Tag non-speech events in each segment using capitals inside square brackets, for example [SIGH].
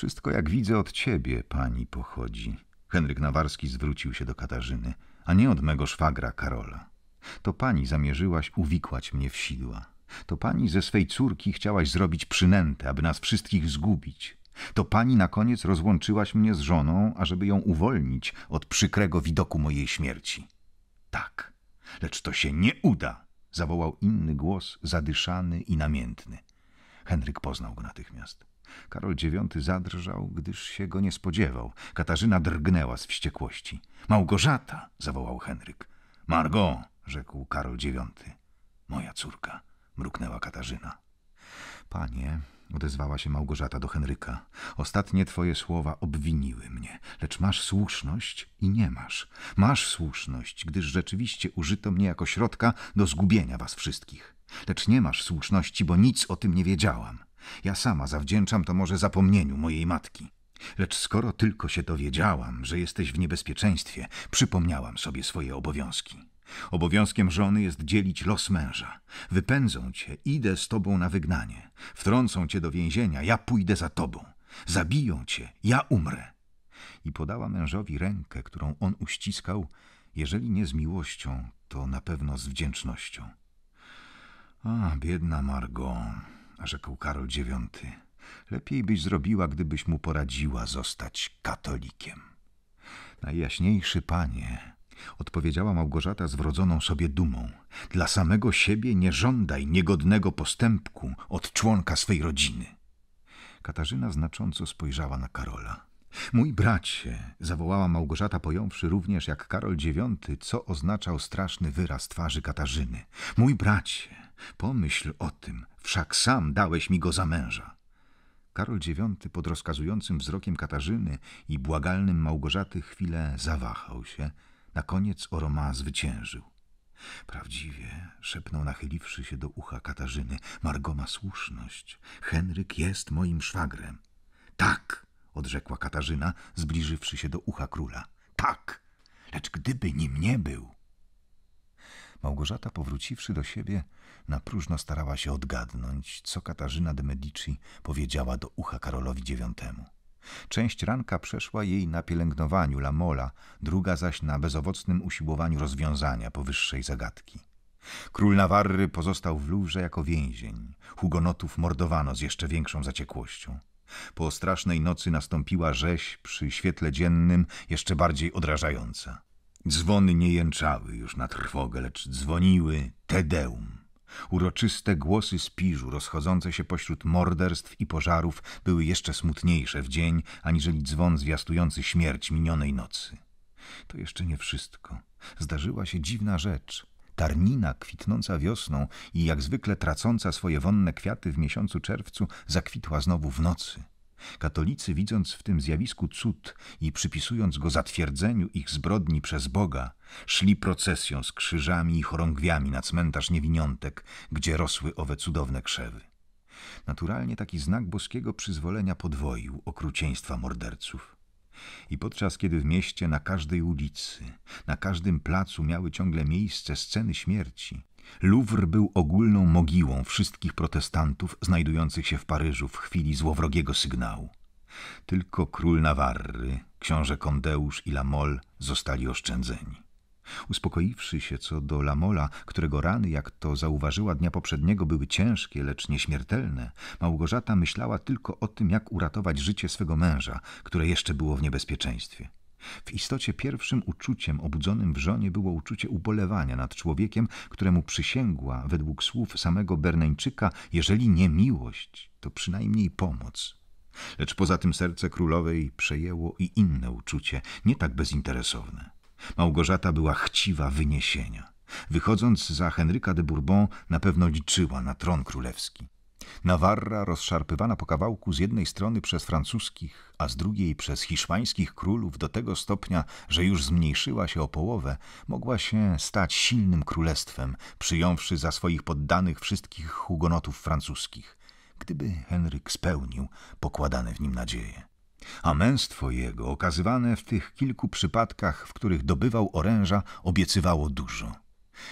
Wszystko, jak widzę, od ciebie, pani, pochodzi. Henryk Nawarski zwrócił się do Katarzyny, a nie od mego szwagra Karola. To pani zamierzyłaś uwikłać mnie w sidła. To pani ze swej córki chciałaś zrobić przynętę, aby nas wszystkich zgubić. To pani na koniec rozłączyłaś mnie z żoną, ażeby ją uwolnić od przykrego widoku mojej śmierci. Tak, lecz to się nie uda, zawołał inny głos, zadyszany i namiętny. Henryk poznał go natychmiast. Karol IX zadrżał, gdyż się go nie spodziewał. Katarzyna drgnęła z wściekłości. Małgorzata! zawołał Henryk. Margot! rzekł Karol IX. Moja córka! mruknęła Katarzyna. Panie, odezwała się Małgorzata do Henryka. Ostatnie twoje słowa obwiniły mnie, lecz masz słuszność i nie masz. Masz słuszność, gdyż rzeczywiście użyto mnie jako środka do zgubienia was wszystkich. Lecz nie masz słuszności, bo nic o tym nie wiedziałam. Ja sama zawdzięczam to może zapomnieniu mojej matki. Lecz skoro tylko się dowiedziałam, że jesteś w niebezpieczeństwie, przypomniałam sobie swoje obowiązki. Obowiązkiem żony jest dzielić los męża. Wypędzą cię, idę z tobą na wygnanie. Wtrącą cię do więzienia, ja pójdę za tobą. Zabiją cię, ja umrę. I podała mężowi rękę, którą on uściskał, jeżeli nie z miłością, to na pewno z wdzięcznością. A, biedna Margot rzekł Karol IX, lepiej byś zrobiła, gdybyś mu poradziła zostać katolikiem. Najjaśniejszy panie, odpowiedziała Małgorzata z wrodzoną sobie dumą, dla samego siebie nie żądaj niegodnego postępku od członka swej rodziny. Katarzyna znacząco spojrzała na Karola. Mój bracie, zawołała Małgorzata, pojąwszy również jak Karol IX, co oznaczał straszny wyraz twarzy Katarzyny. Mój bracie, Pomyśl o tym, wszak sam dałeś mi go za męża. Karol IX pod rozkazującym wzrokiem Katarzyny i błagalnym Małgorzaty chwilę zawahał się. Na koniec Oroma zwyciężył. Prawdziwie, szepnął nachyliwszy się do ucha Katarzyny, Margo ma słuszność. Henryk jest moim szwagrem. Tak, odrzekła Katarzyna, zbliżywszy się do ucha króla. Tak, lecz gdyby nim nie był, Małgorzata, powróciwszy do siebie, na próżno starała się odgadnąć, co Katarzyna de Medici powiedziała do ucha Karolowi IX. Część ranka przeszła jej na pielęgnowaniu Lamola, druga zaś na bezowocnym usiłowaniu rozwiązania powyższej zagadki. Król Nawarry pozostał w Luwrze jako więzień. Hugonotów mordowano z jeszcze większą zaciekłością. Po strasznej nocy nastąpiła rzeź przy świetle dziennym jeszcze bardziej odrażająca. Dzwony nie jęczały już na trwogę, lecz dzwoniły Tedeum. Uroczyste głosy spiżu rozchodzące się pośród morderstw i pożarów były jeszcze smutniejsze w dzień, aniżeli dzwon zwiastujący śmierć minionej nocy. To jeszcze nie wszystko. Zdarzyła się dziwna rzecz. Tarnina kwitnąca wiosną i jak zwykle tracąca swoje wonne kwiaty w miesiącu czerwcu zakwitła znowu w nocy. Katolicy, widząc w tym zjawisku cud i przypisując go zatwierdzeniu ich zbrodni przez Boga, szli procesją z krzyżami i chorągwiami na cmentarz niewiniątek, gdzie rosły owe cudowne krzewy. Naturalnie taki znak boskiego przyzwolenia podwoił okrucieństwa morderców. I podczas kiedy w mieście na każdej ulicy, na każdym placu miały ciągle miejsce sceny śmierci, Louvre był ogólną mogiłą wszystkich protestantów znajdujących się w Paryżu w chwili złowrogiego sygnału. Tylko król Nawarry, książę Kondeusz i Lamol zostali oszczędzeni. Uspokoiwszy się co do Lamola, którego rany, jak to zauważyła dnia poprzedniego, były ciężkie, lecz nieśmiertelne, Małgorzata myślała tylko o tym, jak uratować życie swego męża, które jeszcze było w niebezpieczeństwie. W istocie pierwszym uczuciem obudzonym w żonie było uczucie ubolewania nad człowiekiem, któremu przysięgła, według słów samego Berneńczyka, jeżeli nie miłość, to przynajmniej pomoc. Lecz poza tym serce królowej przejęło i inne uczucie, nie tak bezinteresowne. Małgorzata była chciwa wyniesienia. Wychodząc za Henryka de Bourbon, na pewno liczyła na tron królewski. Nawarra rozszarpywana po kawałku z jednej strony przez francuskich, a z drugiej przez hiszpańskich królów do tego stopnia, że już zmniejszyła się o połowę, mogła się stać silnym królestwem, przyjąwszy za swoich poddanych wszystkich hugonotów francuskich, gdyby Henryk spełnił pokładane w nim nadzieje. A męstwo jego, okazywane w tych kilku przypadkach, w których dobywał oręża, obiecywało dużo.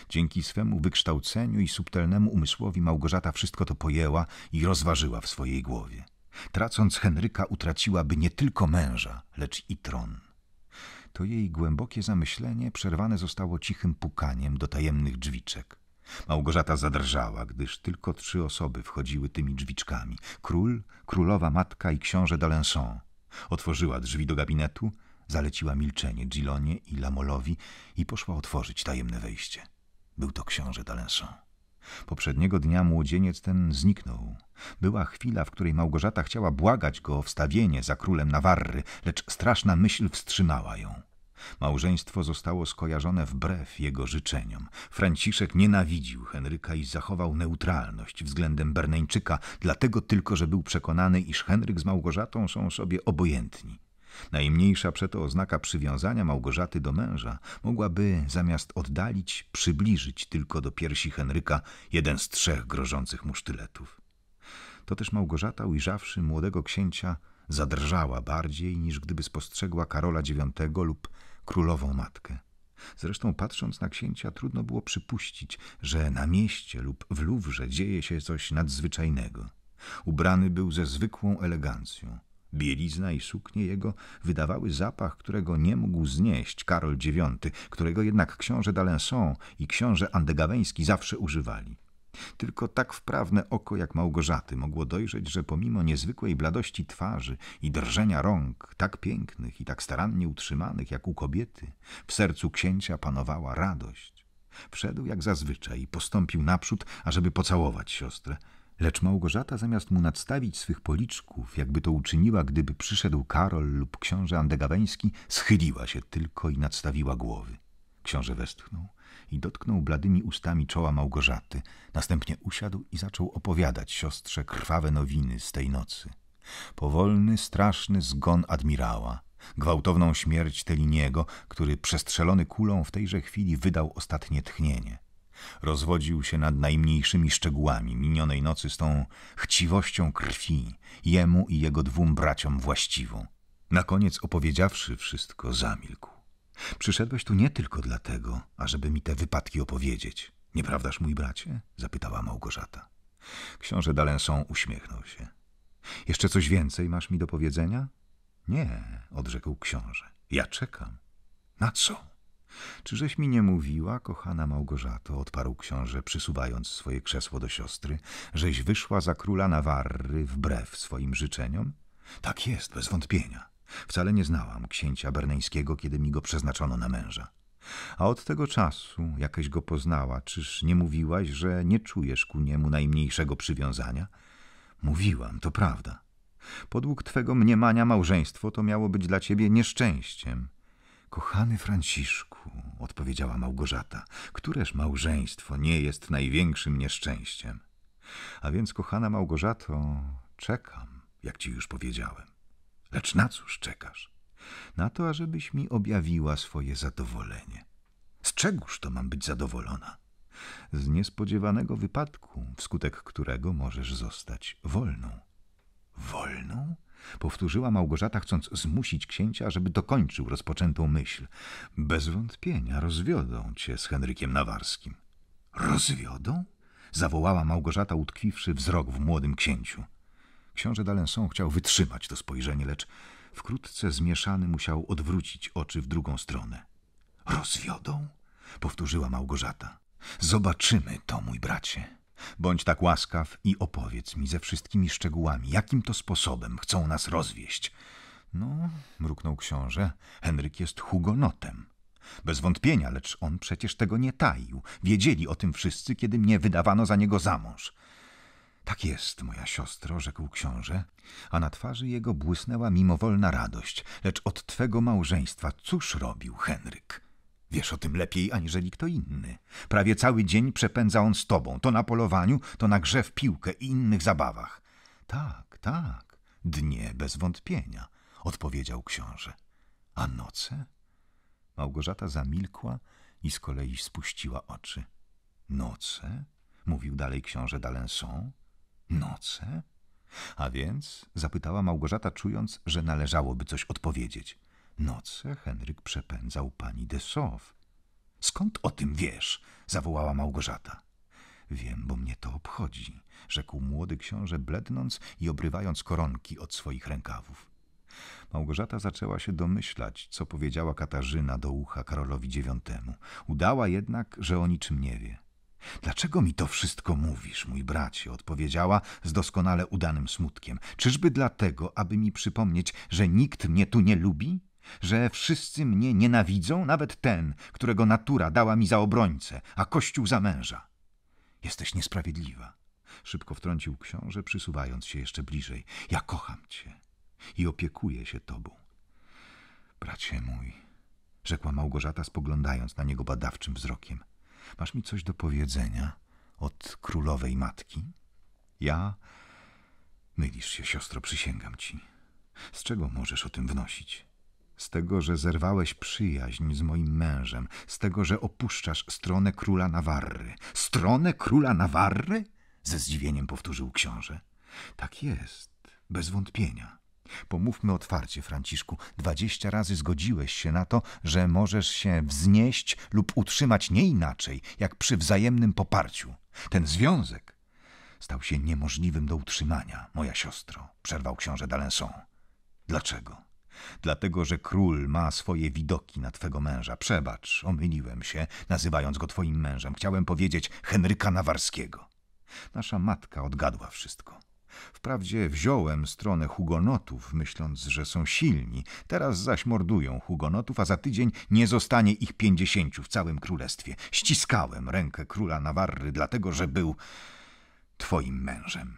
Dzięki swemu wykształceniu i subtelnemu umysłowi Małgorzata wszystko to pojęła i rozważyła w swojej głowie. Tracąc Henryka utraciłaby nie tylko męża, lecz i tron. To jej głębokie zamyślenie przerwane zostało cichym pukaniem do tajemnych drzwiczek. Małgorzata zadrżała, gdyż tylko trzy osoby wchodziły tymi drzwiczkami. Król, królowa matka i książę d'Alençon. Otworzyła drzwi do gabinetu, zaleciła milczenie Gilonie i Lamolowi i poszła otworzyć tajemne wejście. Był to książę Dalenson. Poprzedniego dnia młodzieniec ten zniknął. Była chwila, w której Małgorzata chciała błagać go o wstawienie za królem Nawarry, lecz straszna myśl wstrzymała ją. Małżeństwo zostało skojarzone wbrew jego życzeniom. Franciszek nienawidził Henryka i zachował neutralność względem Berneńczyka, dlatego tylko, że był przekonany, iż Henryk z Małgorzatą są sobie obojętni. Najmniejsza przeto oznaka przywiązania Małgorzaty do męża mogłaby zamiast oddalić, przybliżyć tylko do piersi Henryka jeden z trzech grożących mu sztyletów. To też Małgorzata, ujrzawszy młodego księcia, zadrżała bardziej niż gdyby spostrzegła Karola IX lub królową matkę. Zresztą patrząc na księcia trudno było przypuścić, że na mieście lub w Luwrze dzieje się coś nadzwyczajnego. Ubrany był ze zwykłą elegancją. Bielizna i suknie jego wydawały zapach, którego nie mógł znieść Karol IX, którego jednak książę d'Alençon i książę Andegaweński zawsze używali. Tylko tak wprawne oko jak Małgorzaty mogło dojrzeć, że pomimo niezwykłej bladości twarzy i drżenia rąk, tak pięknych i tak starannie utrzymanych jak u kobiety, w sercu księcia panowała radość. Wszedł jak zazwyczaj i postąpił naprzód, ażeby pocałować siostrę – Lecz Małgorzata, zamiast mu nadstawić swych policzków, jakby to uczyniła, gdyby przyszedł Karol lub książę Andegaweński, schyliła się tylko i nadstawiła głowy. Książę westchnął i dotknął bladymi ustami czoła Małgorzaty. Następnie usiadł i zaczął opowiadać siostrze krwawe nowiny z tej nocy. Powolny, straszny zgon admirała, gwałtowną śmierć Teliniego, który przestrzelony kulą w tejże chwili wydał ostatnie tchnienie – Rozwodził się nad najmniejszymi szczegółami minionej nocy z tą chciwością krwi, jemu i jego dwóm braciom właściwą. Na koniec opowiedziawszy wszystko, zamilkł. Przyszedłeś tu nie tylko dlatego, ażeby mi te wypadki opowiedzieć. Nieprawdaż, mój bracie? zapytała Małgorzata. Książę Dalenson uśmiechnął się. Jeszcze coś więcej masz mi do powiedzenia? Nie, odrzekł książę. Ja czekam. Na co? Czyżeś mi nie mówiła, kochana Małgorzato, odparł książę, przysuwając swoje krzesło do siostry, żeś wyszła za króla Nawarry wbrew swoim życzeniom? Tak jest, bez wątpienia. Wcale nie znałam księcia berneńskiego, kiedy mi go przeznaczono na męża. A od tego czasu, jakeś go poznała, czyż nie mówiłaś, że nie czujesz ku niemu najmniejszego przywiązania? Mówiłam, to prawda. Podług twego mniemania małżeństwo to miało być dla ciebie nieszczęściem. Kochany Franciszku, odpowiedziała Małgorzata, któreż małżeństwo nie jest największym nieszczęściem? A więc, kochana Małgorzato, czekam, jak ci już powiedziałem. Lecz na cóż czekasz? Na to, ażebyś mi objawiła swoje zadowolenie. Z czegóż to mam być zadowolona? Z niespodziewanego wypadku, wskutek którego możesz zostać wolną. Wolną? Powtórzyła Małgorzata, chcąc zmusić księcia, żeby dokończył rozpoczętą myśl. Bez wątpienia rozwiodą cię z Henrykiem Nawarskim. Rozwiodą? Zawołała Małgorzata, utkwiwszy wzrok w młodym księciu. Książę Dalenson chciał wytrzymać to spojrzenie, lecz wkrótce zmieszany musiał odwrócić oczy w drugą stronę. Rozwiodą? Powtórzyła Małgorzata. Zobaczymy to, mój bracie. Bądź tak łaskaw i opowiedz mi ze wszystkimi szczegółami, jakim to sposobem chcą nas rozwieść. No, mruknął książę, Henryk jest hugonotem. Bez wątpienia, lecz on przecież tego nie taił. Wiedzieli o tym wszyscy, kiedy mnie wydawano za niego za mąż. Tak jest, moja siostro, rzekł książę, a na twarzy jego błysnęła mimowolna radość, lecz od twego małżeństwa cóż robił Henryk? Wiesz o tym lepiej aniżeli kto inny. Prawie cały dzień przepędza on z tobą, to na polowaniu, to na grze w piłkę i innych zabawach. Tak, tak, dnie bez wątpienia, odpowiedział książę. A noce? Małgorzata zamilkła i z kolei spuściła oczy. Noce? mówił dalej książę d'Alençon. Noce? A więc? zapytała Małgorzata, czując, że należałoby coś odpowiedzieć. Noce Henryk przepędzał pani de Sow. Skąd o tym wiesz? zawołała Małgorzata. Wiem, bo mnie to obchodzi, rzekł młody książę, blednąc i obrywając koronki od swoich rękawów. Małgorzata zaczęła się domyślać, co powiedziała Katarzyna do ucha Karolowi dziewiątemu. Udała jednak, że o niczym nie wie. Dlaczego mi to wszystko mówisz, mój bracie? odpowiedziała z doskonale udanym smutkiem. Czyżby dlatego, aby mi przypomnieć, że nikt mnie tu nie lubi? że wszyscy mnie nienawidzą, nawet ten, którego natura dała mi za obrońcę, a Kościół za męża. Jesteś niesprawiedliwa, szybko wtrącił książę, przysuwając się jeszcze bliżej. Ja kocham cię i opiekuję się tobą. Bracie mój, rzekła Małgorzata, spoglądając na niego badawczym wzrokiem. Masz mi coś do powiedzenia od królowej matki? Ja. Mylisz się, siostro, przysięgam ci. Z czego możesz o tym wnosić? z tego, że zerwałeś przyjaźń z moim mężem, z tego, że opuszczasz stronę króla Nawarry. Stronę króla Nawarry? Ze zdziwieniem powtórzył książę. Tak jest, bez wątpienia. Pomówmy otwarcie, Franciszku. Dwadzieścia razy zgodziłeś się na to, że możesz się wznieść lub utrzymać nie inaczej, jak przy wzajemnym poparciu. Ten związek stał się niemożliwym do utrzymania, moja siostro, przerwał książę D'Alençon. Dlaczego? dlatego że król ma swoje widoki na twego męża. Przebacz, omyliłem się, nazywając go twoim mężem. Chciałem powiedzieć Henryka Nawarskiego. Nasza matka odgadła wszystko. Wprawdzie wziąłem stronę hugonotów, myśląc, że są silni, teraz zaś mordują hugonotów, a za tydzień nie zostanie ich pięćdziesięciu w całym królestwie. Ściskałem rękę króla Nawarry, dlatego że był twoim mężem.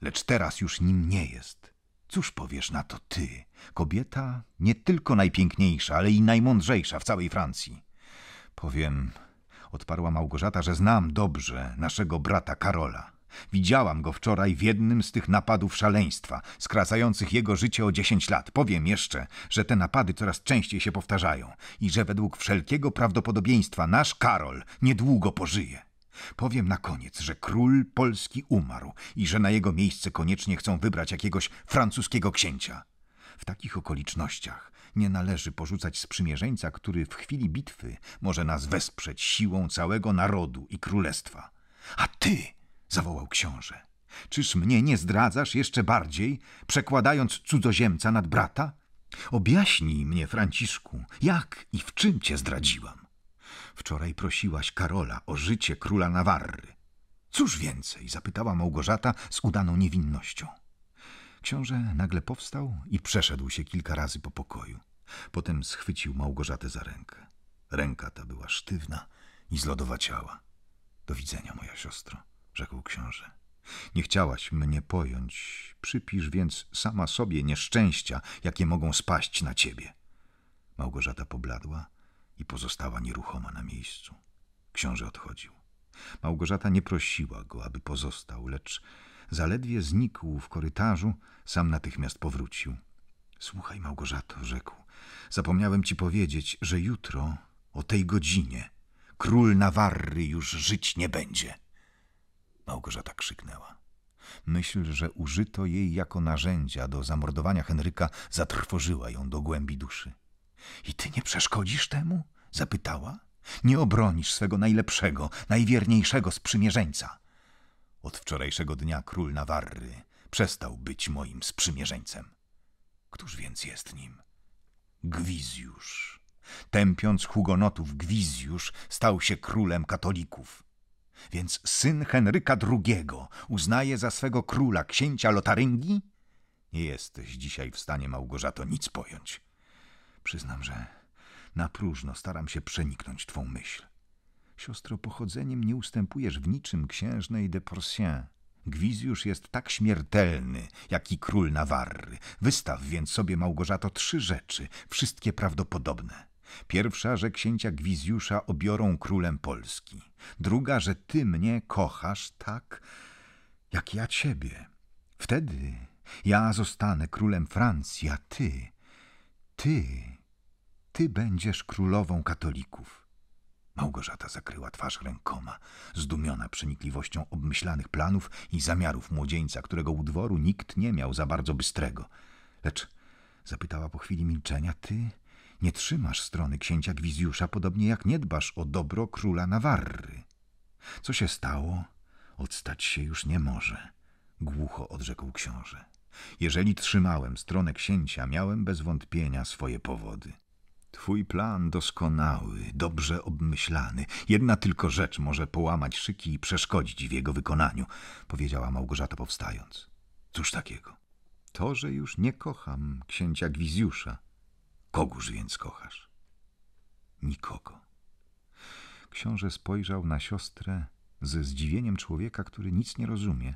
Lecz teraz już nim nie jest. Cóż powiesz na to ty, kobieta nie tylko najpiękniejsza, ale i najmądrzejsza w całej Francji? Powiem, odparła Małgorzata, że znam dobrze naszego brata Karola. Widziałam go wczoraj w jednym z tych napadów szaleństwa, skracających jego życie o dziesięć lat. Powiem jeszcze, że te napady coraz częściej się powtarzają i że według wszelkiego prawdopodobieństwa nasz Karol niedługo pożyje. Powiem na koniec, że król Polski umarł i że na jego miejsce koniecznie chcą wybrać jakiegoś francuskiego księcia. W takich okolicznościach nie należy porzucać sprzymierzeńca, który w chwili bitwy może nas wesprzeć siłą całego narodu i królestwa. A ty! zawołał książę. Czyż mnie nie zdradzasz jeszcze bardziej, przekładając cudzoziemca nad brata? Objaśnij mnie, Franciszku, jak i w czym cię zdradziłam. Wczoraj prosiłaś Karola o życie króla Nawarry. Cóż więcej? zapytała Małgorzata z udaną niewinnością. Książę nagle powstał i przeszedł się kilka razy po pokoju. Potem schwycił Małgorzatę za rękę. Ręka ta była sztywna i zlodowaciała. Do widzenia, moja siostro, rzekł książę. Nie chciałaś mnie pojąć, przypisz więc sama sobie nieszczęścia, jakie mogą spaść na ciebie. Małgorzata pobladła i pozostała nieruchoma na miejscu. Książę odchodził. Małgorzata nie prosiła go, aby pozostał, lecz zaledwie znikł w korytarzu, sam natychmiast powrócił. Słuchaj, Małgorzato, rzekł, zapomniałem ci powiedzieć, że jutro o tej godzinie król Nawarry już żyć nie będzie. Małgorzata krzyknęła. Myśl, że użyto jej jako narzędzia do zamordowania Henryka, zatrwożyła ją do głębi duszy. I ty nie przeszkodzisz temu? zapytała. Nie obronisz swego najlepszego, najwierniejszego sprzymierzeńca. Od wczorajszego dnia król Nawarry przestał być moim sprzymierzeńcem. Któż więc jest nim? Gwizjusz. Tępiąc hugonotów, Gwizjusz stał się królem katolików. Więc syn Henryka II uznaje za swego króla księcia Lotaryngi? Nie jesteś dzisiaj w stanie, Małgorzato, nic pojąć. Przyznam, że na próżno staram się przeniknąć twą myśl. Siostro, pochodzeniem nie ustępujesz w niczym księżnej de Porcien. Gwizjusz jest tak śmiertelny, jak i król Nawarry. Wystaw więc sobie, Małgorzato, trzy rzeczy, wszystkie prawdopodobne. Pierwsza, że księcia Gwizjusza obiorą królem Polski. Druga, że ty mnie kochasz tak, jak ja ciebie. Wtedy ja zostanę królem Francji, a ty, ty ty będziesz królową katolików. Małgorzata zakryła twarz rękoma, zdumiona przenikliwością obmyślanych planów i zamiarów młodzieńca, którego u dworu nikt nie miał za bardzo bystrego. Lecz zapytała po chwili milczenia, ty nie trzymasz strony księcia Gwizjusza, podobnie jak nie dbasz o dobro króla Nawarry. Co się stało, odstać się już nie może, głucho odrzekł książę. Jeżeli trzymałem stronę księcia, miałem bez wątpienia swoje powody. Twój plan doskonały, dobrze obmyślany. Jedna tylko rzecz może połamać szyki i przeszkodzić w jego wykonaniu, powiedziała Małgorzata powstając. Cóż takiego? To, że już nie kocham księcia Gwizjusza. Kogóż więc kochasz? Nikogo. Książę spojrzał na siostrę ze zdziwieniem człowieka, który nic nie rozumie.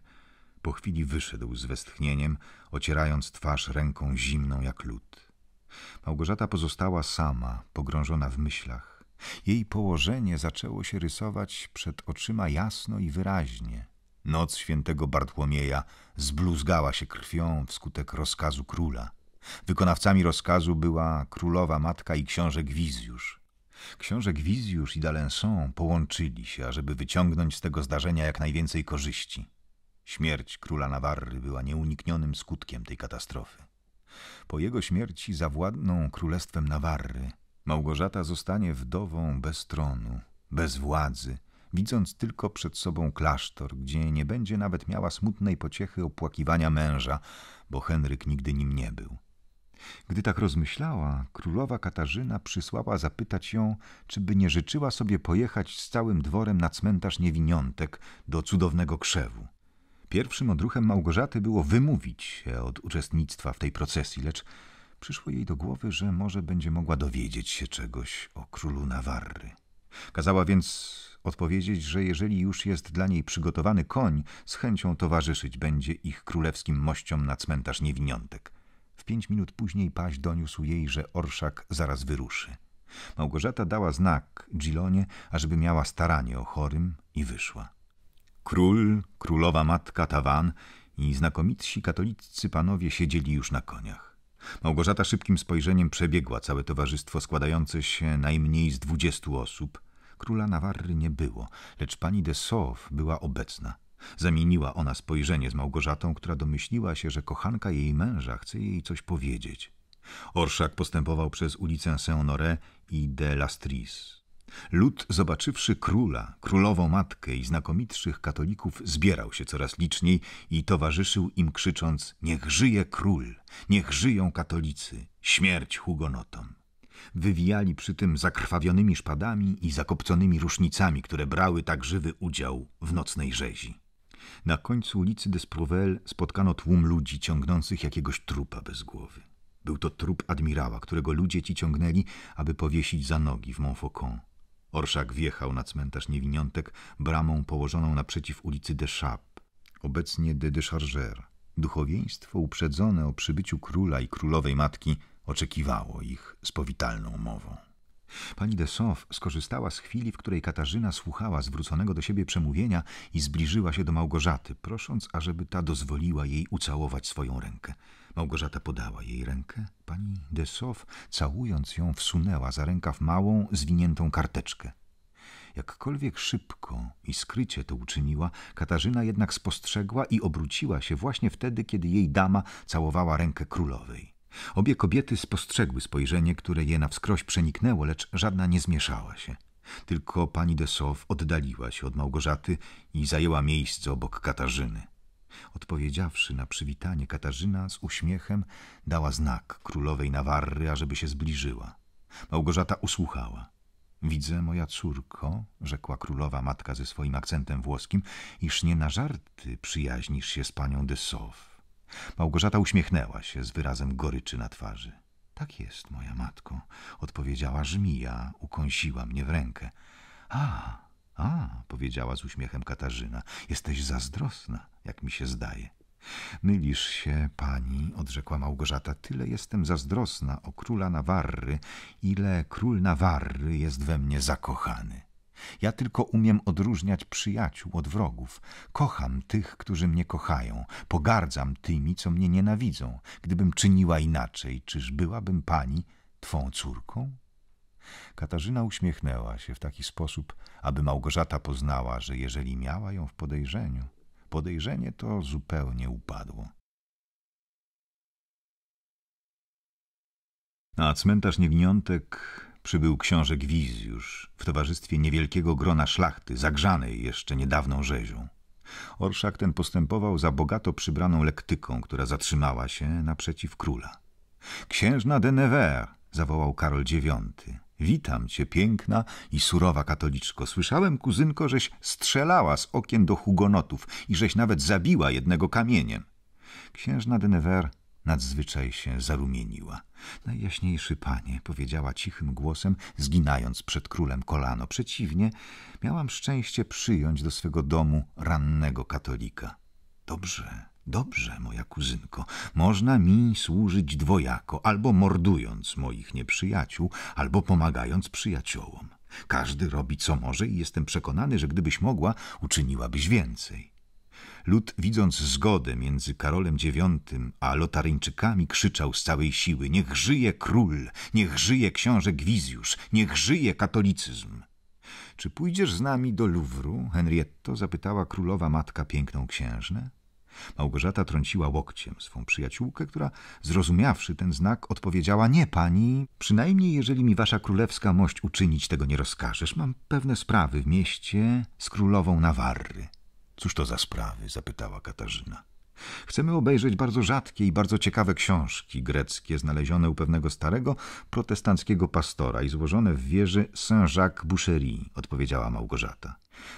Po chwili wyszedł z westchnieniem, ocierając twarz ręką zimną jak lód. Małgorzata pozostała sama, pogrążona w myślach. Jej położenie zaczęło się rysować przed oczyma jasno i wyraźnie. Noc świętego Bartłomieja zbluzgała się krwią wskutek rozkazu króla. Wykonawcami rozkazu była królowa matka i książę Wizjusz. Książę Wizjusz i D'Alençon połączyli się, ażeby wyciągnąć z tego zdarzenia jak najwięcej korzyści. Śmierć króla Nawarry była nieuniknionym skutkiem tej katastrofy. Po jego śmierci zawładną królestwem Nawarry. Małgorzata zostanie wdową bez tronu, bez władzy, widząc tylko przed sobą klasztor, gdzie nie będzie nawet miała smutnej pociechy opłakiwania męża, bo Henryk nigdy nim nie był. Gdy tak rozmyślała, królowa Katarzyna przysłała zapytać ją, czy by nie życzyła sobie pojechać z całym dworem na cmentarz niewiniątek do cudownego krzewu. Pierwszym odruchem Małgorzaty było wymówić się od uczestnictwa w tej procesji, lecz przyszło jej do głowy, że może będzie mogła dowiedzieć się czegoś o królu Nawarry. Kazała więc odpowiedzieć, że jeżeli już jest dla niej przygotowany koń, z chęcią towarzyszyć będzie ich królewskim mościom na cmentarz niewiniątek. W pięć minut później paź doniósł jej, że orszak zaraz wyruszy. Małgorzata dała znak Gilonie, ażeby miała staranie o chorym i wyszła. Król, królowa matka Tawan i znakomitsi katoliccy panowie siedzieli już na koniach. Małgorzata szybkim spojrzeniem przebiegła całe towarzystwo składające się najmniej z dwudziestu osób. Króla Nawarry nie było, lecz pani de Sof była obecna. Zamieniła ona spojrzenie z Małgorzatą, która domyśliła się, że kochanka jej męża chce jej coś powiedzieć. Orszak postępował przez ulicę Saint-Honoré i de Lastris. Lud, zobaczywszy króla, królową matkę i znakomitszych katolików, zbierał się coraz liczniej i towarzyszył im krzycząc Niech żyje król, niech żyją katolicy, śmierć hugonotom. Wywijali przy tym zakrwawionymi szpadami i zakopconymi rusznicami, które brały tak żywy udział w nocnej rzezi. Na końcu ulicy Desprouvel spotkano tłum ludzi ciągnących jakiegoś trupa bez głowy. Był to trup admirała, którego ludzie ci ciągnęli, aby powiesić za nogi w Montfaucon. Orszak wjechał na cmentarz niewiniątek bramą położoną naprzeciw ulicy de Chap, obecnie de Decharger. Duchowieństwo uprzedzone o przybyciu króla i królowej matki oczekiwało ich z powitalną mową. Pani de Sof skorzystała z chwili, w której Katarzyna słuchała zwróconego do siebie przemówienia i zbliżyła się do Małgorzaty, prosząc, ażeby ta dozwoliła jej ucałować swoją rękę. Małgorzata podała jej rękę. Pani Desow, całując ją, wsunęła za rękaw małą, zwiniętą karteczkę. Jakkolwiek szybko i skrycie to uczyniła, Katarzyna jednak spostrzegła i obróciła się właśnie wtedy, kiedy jej dama całowała rękę królowej. Obie kobiety spostrzegły spojrzenie, które je na wskroś przeniknęło, lecz żadna nie zmieszała się. Tylko pani Desow oddaliła się od Małgorzaty i zajęła miejsce obok Katarzyny. Odpowiedziawszy na przywitanie, Katarzyna z uśmiechem dała znak królowej Nawarry, ażeby się zbliżyła. Małgorzata usłuchała. Widzę, moja córko, rzekła królowa matka ze swoim akcentem włoskim, iż nie na żarty przyjaźnisz się z panią de Sof. Małgorzata uśmiechnęła się z wyrazem goryczy na twarzy. Tak jest, moja matko, odpowiedziała żmija, ukąsiła mnie w rękę. A, a, powiedziała z uśmiechem Katarzyna, jesteś zazdrosna, jak mi się zdaje. Mylisz się, pani, odrzekła Małgorzata, tyle jestem zazdrosna o króla Nawarry, ile król Nawarry jest we mnie zakochany. Ja tylko umiem odróżniać przyjaciół od wrogów. Kocham tych, którzy mnie kochają, pogardzam tymi, co mnie nienawidzą. Gdybym czyniła inaczej, czyż byłabym pani twą córką? Katarzyna uśmiechnęła się w taki sposób, aby Małgorzata poznała, że jeżeli miała ją w podejrzeniu, podejrzenie to zupełnie upadło. Na cmentarz Niewiniątek przybył książę Gwizjusz w towarzystwie niewielkiego grona szlachty, zagrzanej jeszcze niedawną rzezią. Orszak ten postępował za bogato przybraną lektyką, która zatrzymała się naprzeciw króla. Księżna de Nevers, zawołał Karol IX. Witam cię, piękna i surowa katoliczko. Słyszałem, kuzynko, żeś strzelała z okien do hugonotów i żeś nawet zabiła jednego kamieniem. Księżna Nevers nadzwyczaj się zarumieniła. Najjaśniejszy panie, powiedziała cichym głosem, zginając przed królem kolano. Przeciwnie, miałam szczęście przyjąć do swego domu rannego katolika. Dobrze, Dobrze, moja kuzynko, można mi służyć dwojako, albo mordując moich nieprzyjaciół, albo pomagając przyjaciołom. Każdy robi co może i jestem przekonany, że gdybyś mogła, uczyniłabyś więcej. Lud, widząc zgodę między Karolem IX a Lotaryńczykami, krzyczał z całej siły – niech żyje król, niech żyje książę Gwizjusz, niech żyje katolicyzm. – Czy pójdziesz z nami do Luwru, Henrietto? – zapytała królowa matka piękną księżnę. Małgorzata trąciła łokciem swą przyjaciółkę, która, zrozumiawszy ten znak, odpowiedziała – nie, pani, przynajmniej jeżeli mi wasza królewska mość uczynić, tego nie rozkażesz. Mam pewne sprawy w mieście z królową Nawarry. – Cóż to za sprawy? – zapytała Katarzyna. Chcemy obejrzeć bardzo rzadkie i bardzo ciekawe książki greckie, znalezione u pewnego starego protestanckiego pastora i złożone w wieży Saint-Jacques-Boucherie, odpowiedziała Małgorzata.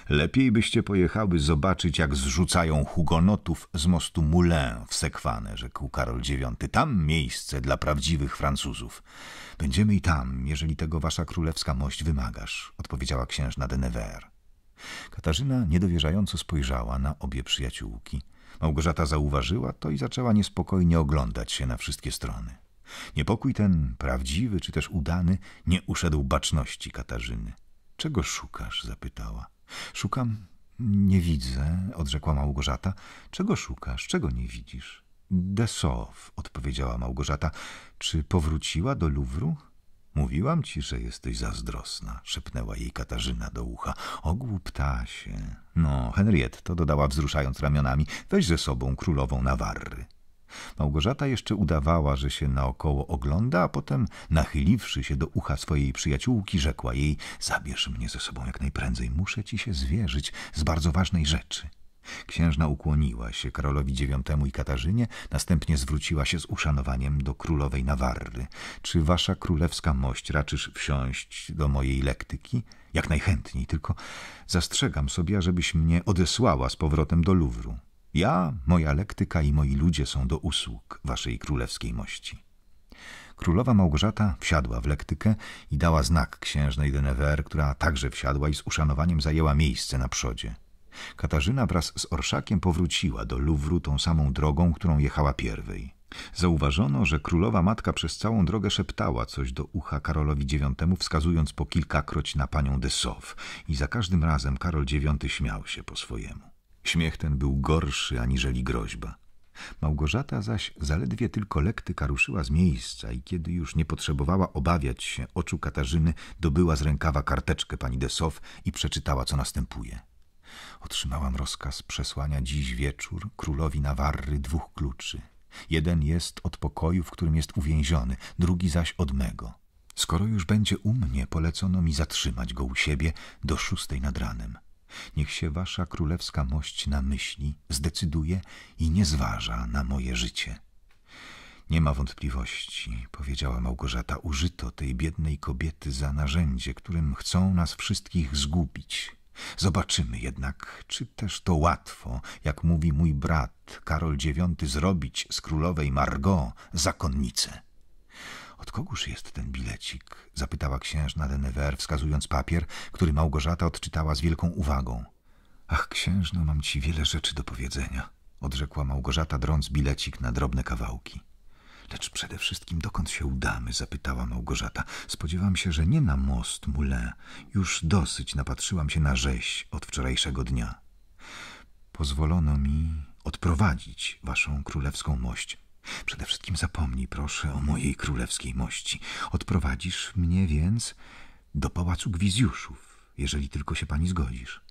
Lepiej byście pojechały zobaczyć, jak zrzucają hugonotów z mostu Moulin w Sekwanę, rzekł Karol IX. Tam miejsce dla prawdziwych Francuzów. Będziemy i tam, jeżeli tego wasza królewska mość wymagasz, odpowiedziała księżna de Nevers. Katarzyna niedowierzająco spojrzała na obie przyjaciółki. Małgorzata zauważyła to i zaczęła niespokojnie oglądać się na wszystkie strony. Niepokój ten, prawdziwy czy też udany, nie uszedł baczności Katarzyny. Czego szukasz? zapytała. Szukam. Nie widzę, odrzekła Małgorzata. Czego szukasz? Czego nie widzisz? Desow, odpowiedziała Małgorzata. Czy powróciła do Luwru? Mówiłam ci, że jesteś zazdrosna, szepnęła jej Katarzyna do ucha. O ptasie. No, Henrietto, dodała wzruszając ramionami, weź ze sobą królową Nawarry. Małgorzata jeszcze udawała, że się naokoło ogląda, a potem, nachyliwszy się do ucha swojej przyjaciółki, rzekła jej: Zabierz mnie ze sobą jak najprędzej, muszę ci się zwierzyć z bardzo ważnej rzeczy. Księżna ukłoniła się Karolowi IX i Katarzynie, następnie zwróciła się z uszanowaniem do królowej Nawarry. Czy wasza królewska mość raczysz wsiąść do mojej lektyki? Jak najchętniej, tylko zastrzegam sobie, ażebyś mnie odesłała z powrotem do Luwru. Ja, moja lektyka i moi ludzie są do usług waszej królewskiej mości. Królowa Małgorzata wsiadła w lektykę i dała znak księżnej Nevers, która także wsiadła i z uszanowaniem zajęła miejsce na przodzie. Katarzyna wraz z orszakiem powróciła do Luwru tą samą drogą, którą jechała pierwej. Zauważono, że królowa matka przez całą drogę szeptała coś do ucha Karolowi IX, wskazując po kilkakroć na panią de Sow i za każdym razem Karol IX śmiał się po swojemu. Śmiech ten był gorszy aniżeli groźba. Małgorzata zaś zaledwie tylko lektyka ruszyła z miejsca i kiedy już nie potrzebowała obawiać się oczu Katarzyny, dobyła z rękawa karteczkę pani de Sow i przeczytała, co następuje – Otrzymałam rozkaz przesłania dziś wieczór królowi Nawarry dwóch kluczy. Jeden jest od pokoju, w którym jest uwięziony, drugi zaś od mego. Skoro już będzie u mnie, polecono mi zatrzymać go u siebie do szóstej nad ranem. Niech się wasza królewska mość namyśli, zdecyduje i nie zważa na moje życie. Nie ma wątpliwości, powiedziała Małgorzata, użyto tej biednej kobiety za narzędzie, którym chcą nas wszystkich zgubić. Zobaczymy jednak, czy też to łatwo, jak mówi mój brat Karol IX, zrobić z królowej Margot zakonnicę. Od kogóż jest ten bilecik? zapytała księżna Denever, wskazując papier, który Małgorzata odczytała z wielką uwagą. Ach, księżno, mam ci wiele rzeczy do powiedzenia, odrzekła Małgorzata, drąc bilecik na drobne kawałki. Lecz przede wszystkim dokąd się udamy? zapytała Małgorzata. Spodziewam się, że nie na most Moulin. Już dosyć napatrzyłam się na rzeź od wczorajszego dnia. Pozwolono mi odprowadzić waszą królewską mość. Przede wszystkim zapomnij, proszę, o mojej królewskiej mości. Odprowadzisz mnie więc do pałacu Gwizjuszów, jeżeli tylko się pani zgodzisz.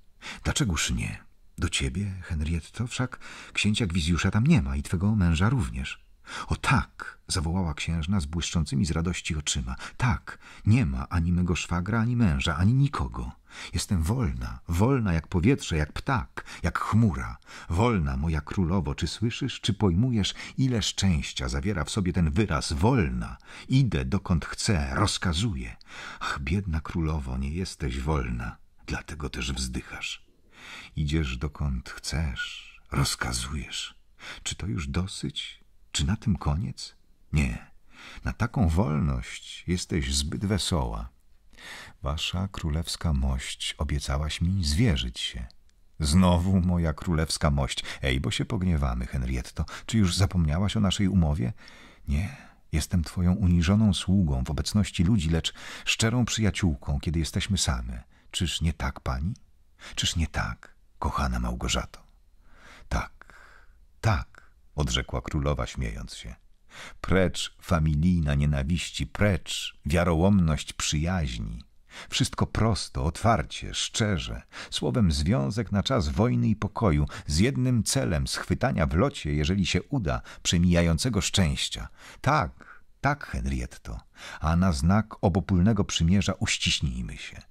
Dlaczegoż nie? Do ciebie, Henrietto, wszak księcia Gwizjusza tam nie ma i twego męża również. O tak! zawołała księżna z błyszczącymi z radości oczyma. Tak, nie ma ani mego szwagra, ani męża, ani nikogo. Jestem wolna, wolna jak powietrze, jak ptak, jak chmura. Wolna, moja królowo, czy słyszysz, czy pojmujesz, ile szczęścia zawiera w sobie ten wyraz wolna? Idę dokąd chcę, rozkazuję. Ach, biedna królowo, nie jesteś wolna, dlatego też wzdychasz. Idziesz dokąd chcesz, rozkazujesz. Czy to już dosyć? Czy na tym koniec? Nie. Na taką wolność jesteś zbyt wesoła. Wasza królewska mość obiecałaś mi zwierzyć się. Znowu moja królewska mość. Ej, bo się pogniewamy, Henrietto. Czy już zapomniałaś o naszej umowie? Nie. Jestem twoją uniżoną sługą w obecności ludzi, lecz szczerą przyjaciółką, kiedy jesteśmy same. Czyż nie tak, pani? Czyż nie tak, kochana Małgorzato? Tak, tak, odrzekła królowa śmiejąc się. Precz familijna nienawiści, precz wiarołomność przyjaźni. Wszystko prosto, otwarcie, szczerze. Słowem związek na czas wojny i pokoju, z jednym celem schwytania w locie, jeżeli się uda, przemijającego szczęścia. Tak, tak, Henrietto, a na znak obopólnego przymierza uściśnijmy się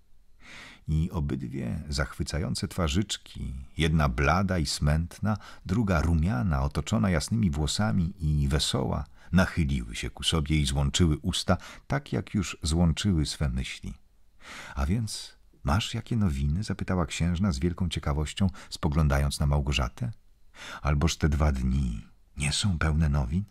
i obydwie zachwycające twarzyczki, jedna blada i smętna, druga rumiana, otoczona jasnymi włosami i wesoła, nachyliły się ku sobie i złączyły usta, tak jak już złączyły swe myśli. A więc masz jakie nowiny? zapytała księżna z wielką ciekawością, spoglądając na Małgorzatę. Alboż te dwa dni nie są pełne nowin?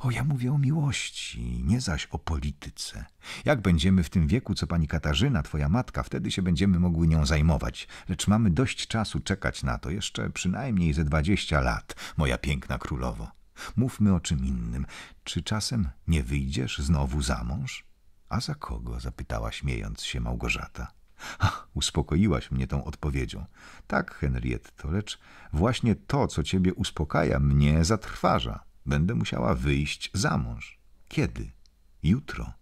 O, ja mówię o miłości, nie zaś o polityce. Jak będziemy w tym wieku, co pani Katarzyna, twoja matka, wtedy się będziemy mogły nią zajmować. Lecz mamy dość czasu czekać na to, jeszcze przynajmniej ze dwadzieścia lat, moja piękna królowo. Mówmy o czym innym. Czy czasem nie wyjdziesz znowu za mąż? A za kogo? zapytała śmiejąc się Małgorzata. Ach, uspokoiłaś mnie tą odpowiedzią. Tak, Henrietto, lecz właśnie to, co ciebie uspokaja, mnie zatrważa. Będę musiała wyjść za mąż. Kiedy? Jutro.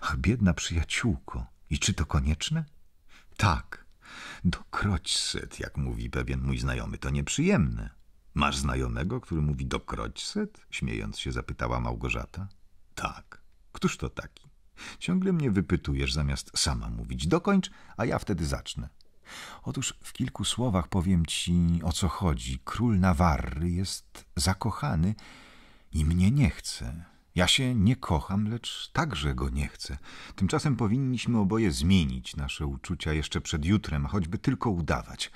Ach, biedna przyjaciółko. I czy to konieczne? Tak. Dokroćset, jak mówi pewien mój znajomy, to nieprzyjemne. Masz znajomego, który mówi dokroćset? Śmiejąc się zapytała Małgorzata. Tak. Któż to taki? Ciągle mnie wypytujesz zamiast sama mówić. Dokończ, a ja wtedy zacznę. Otóż w kilku słowach powiem ci, o co chodzi. Król Nawarry jest zakochany i mnie nie chce. Ja się nie kocham, lecz także go nie chcę. Tymczasem powinniśmy oboje zmienić nasze uczucia jeszcze przed jutrem, choćby tylko udawać.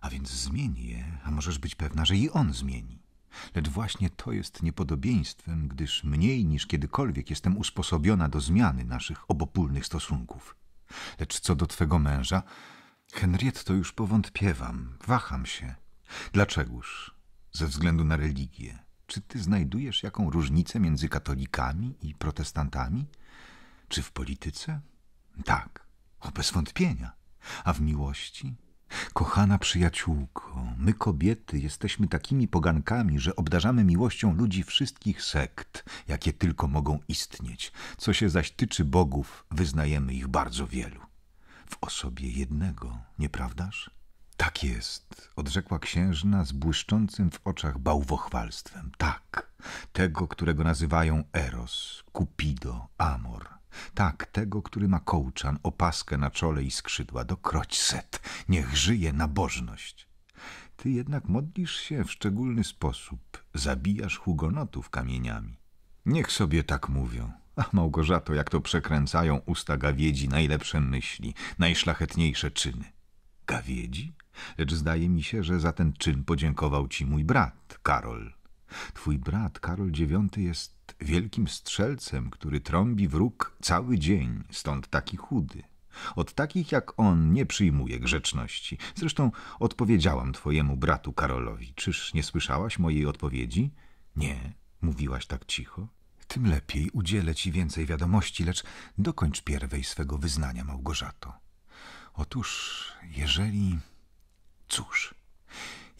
A więc zmieni je, a możesz być pewna, że i on zmieni. Lecz właśnie to jest niepodobieństwem, gdyż mniej niż kiedykolwiek jestem usposobiona do zmiany naszych obopólnych stosunków. Lecz co do twego męża, Henrietto już powątpiewam, waham się. Dlaczegoż? Ze względu na religię czy ty znajdujesz jaką różnicę między katolikami i protestantami? Czy w polityce? Tak, o bez wątpienia. A w miłości? Kochana przyjaciółko, my kobiety jesteśmy takimi pogankami, że obdarzamy miłością ludzi wszystkich sekt, jakie tylko mogą istnieć. Co się zaś tyczy bogów, wyznajemy ich bardzo wielu. W osobie jednego, nieprawdaż? Tak jest, odrzekła księżna z błyszczącym w oczach bałwochwalstwem. Tak, tego, którego nazywają Eros, Cupido, Amor. Tak, tego, który ma kołczan, opaskę na czole i skrzydła. Dokroć set, niech żyje nabożność. Ty jednak modlisz się w szczególny sposób, zabijasz hugonotów kamieniami. Niech sobie tak mówią. A Małgorzato, jak to przekręcają usta gawiedzi najlepsze myśli, najszlachetniejsze czyny. Gawiedzi? lecz zdaje mi się, że za ten czyn podziękował ci mój brat, Karol. Twój brat, Karol IX, jest wielkim strzelcem, który trąbi w róg cały dzień, stąd taki chudy. Od takich jak on nie przyjmuje grzeczności. Zresztą odpowiedziałam twojemu bratu Karolowi. Czyż nie słyszałaś mojej odpowiedzi? Nie, mówiłaś tak cicho. Tym lepiej udzielę ci więcej wiadomości, lecz dokończ pierwej swego wyznania, Małgorzato. Otóż, jeżeli Cóż,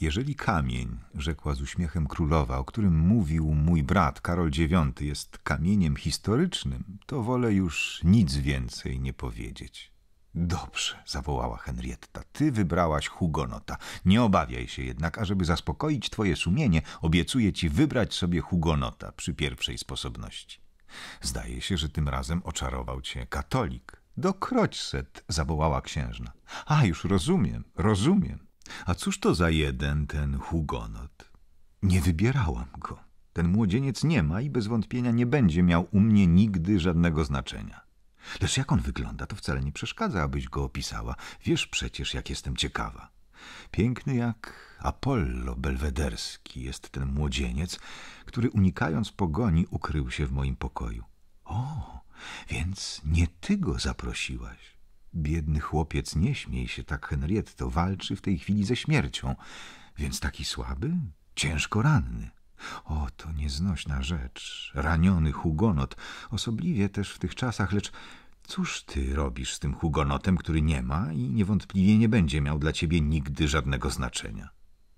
jeżeli kamień, rzekła z uśmiechem królowa, o którym mówił mój brat Karol IX, jest kamieniem historycznym, to wolę już nic więcej nie powiedzieć. Dobrze, zawołała Henrietta, ty wybrałaś Hugonota. Nie obawiaj się jednak, ażeby zaspokoić twoje sumienie, obiecuję ci wybrać sobie Hugonota przy pierwszej sposobności. Zdaje się, że tym razem oczarował cię katolik. Do Kroćset, zawołała księżna. A, już rozumiem, rozumiem. A cóż to za jeden ten hugonot? Nie wybierałam go. Ten młodzieniec nie ma i bez wątpienia nie będzie miał u mnie nigdy żadnego znaczenia. Lecz jak on wygląda, to wcale nie przeszkadza, abyś go opisała. Wiesz przecież, jak jestem ciekawa. Piękny jak Apollo belwederski jest ten młodzieniec, który unikając pogoni ukrył się w moim pokoju. O, więc nie ty go zaprosiłaś. Biedny chłopiec, nie śmiej się tak, Henrietto, walczy w tej chwili ze śmiercią. Więc taki słaby? Ciężko ranny. O, to nieznośna rzecz. Raniony hugonot, osobliwie też w tych czasach, lecz cóż ty robisz z tym hugonotem, który nie ma i niewątpliwie nie będzie miał dla ciebie nigdy żadnego znaczenia?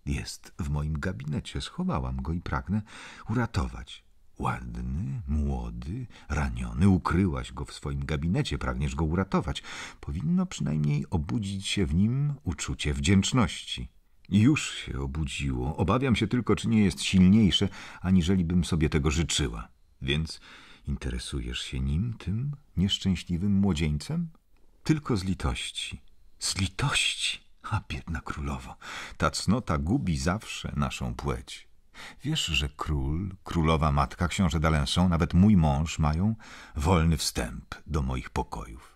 Jest w moim gabinecie, schowałam go i pragnę uratować. Ładny, młody, raniony, ukryłaś go w swoim gabinecie, pragniesz go uratować. Powinno przynajmniej obudzić się w nim uczucie wdzięczności. Już się obudziło. Obawiam się tylko, czy nie jest silniejsze, aniżeli bym sobie tego życzyła. Więc interesujesz się nim, tym nieszczęśliwym młodzieńcem? Tylko z litości. Z litości! A biedna królowo, ta cnota gubi zawsze naszą płeć. Wiesz, że król, królowa matka, książę Dalenson, nawet mój mąż mają wolny wstęp do moich pokojów.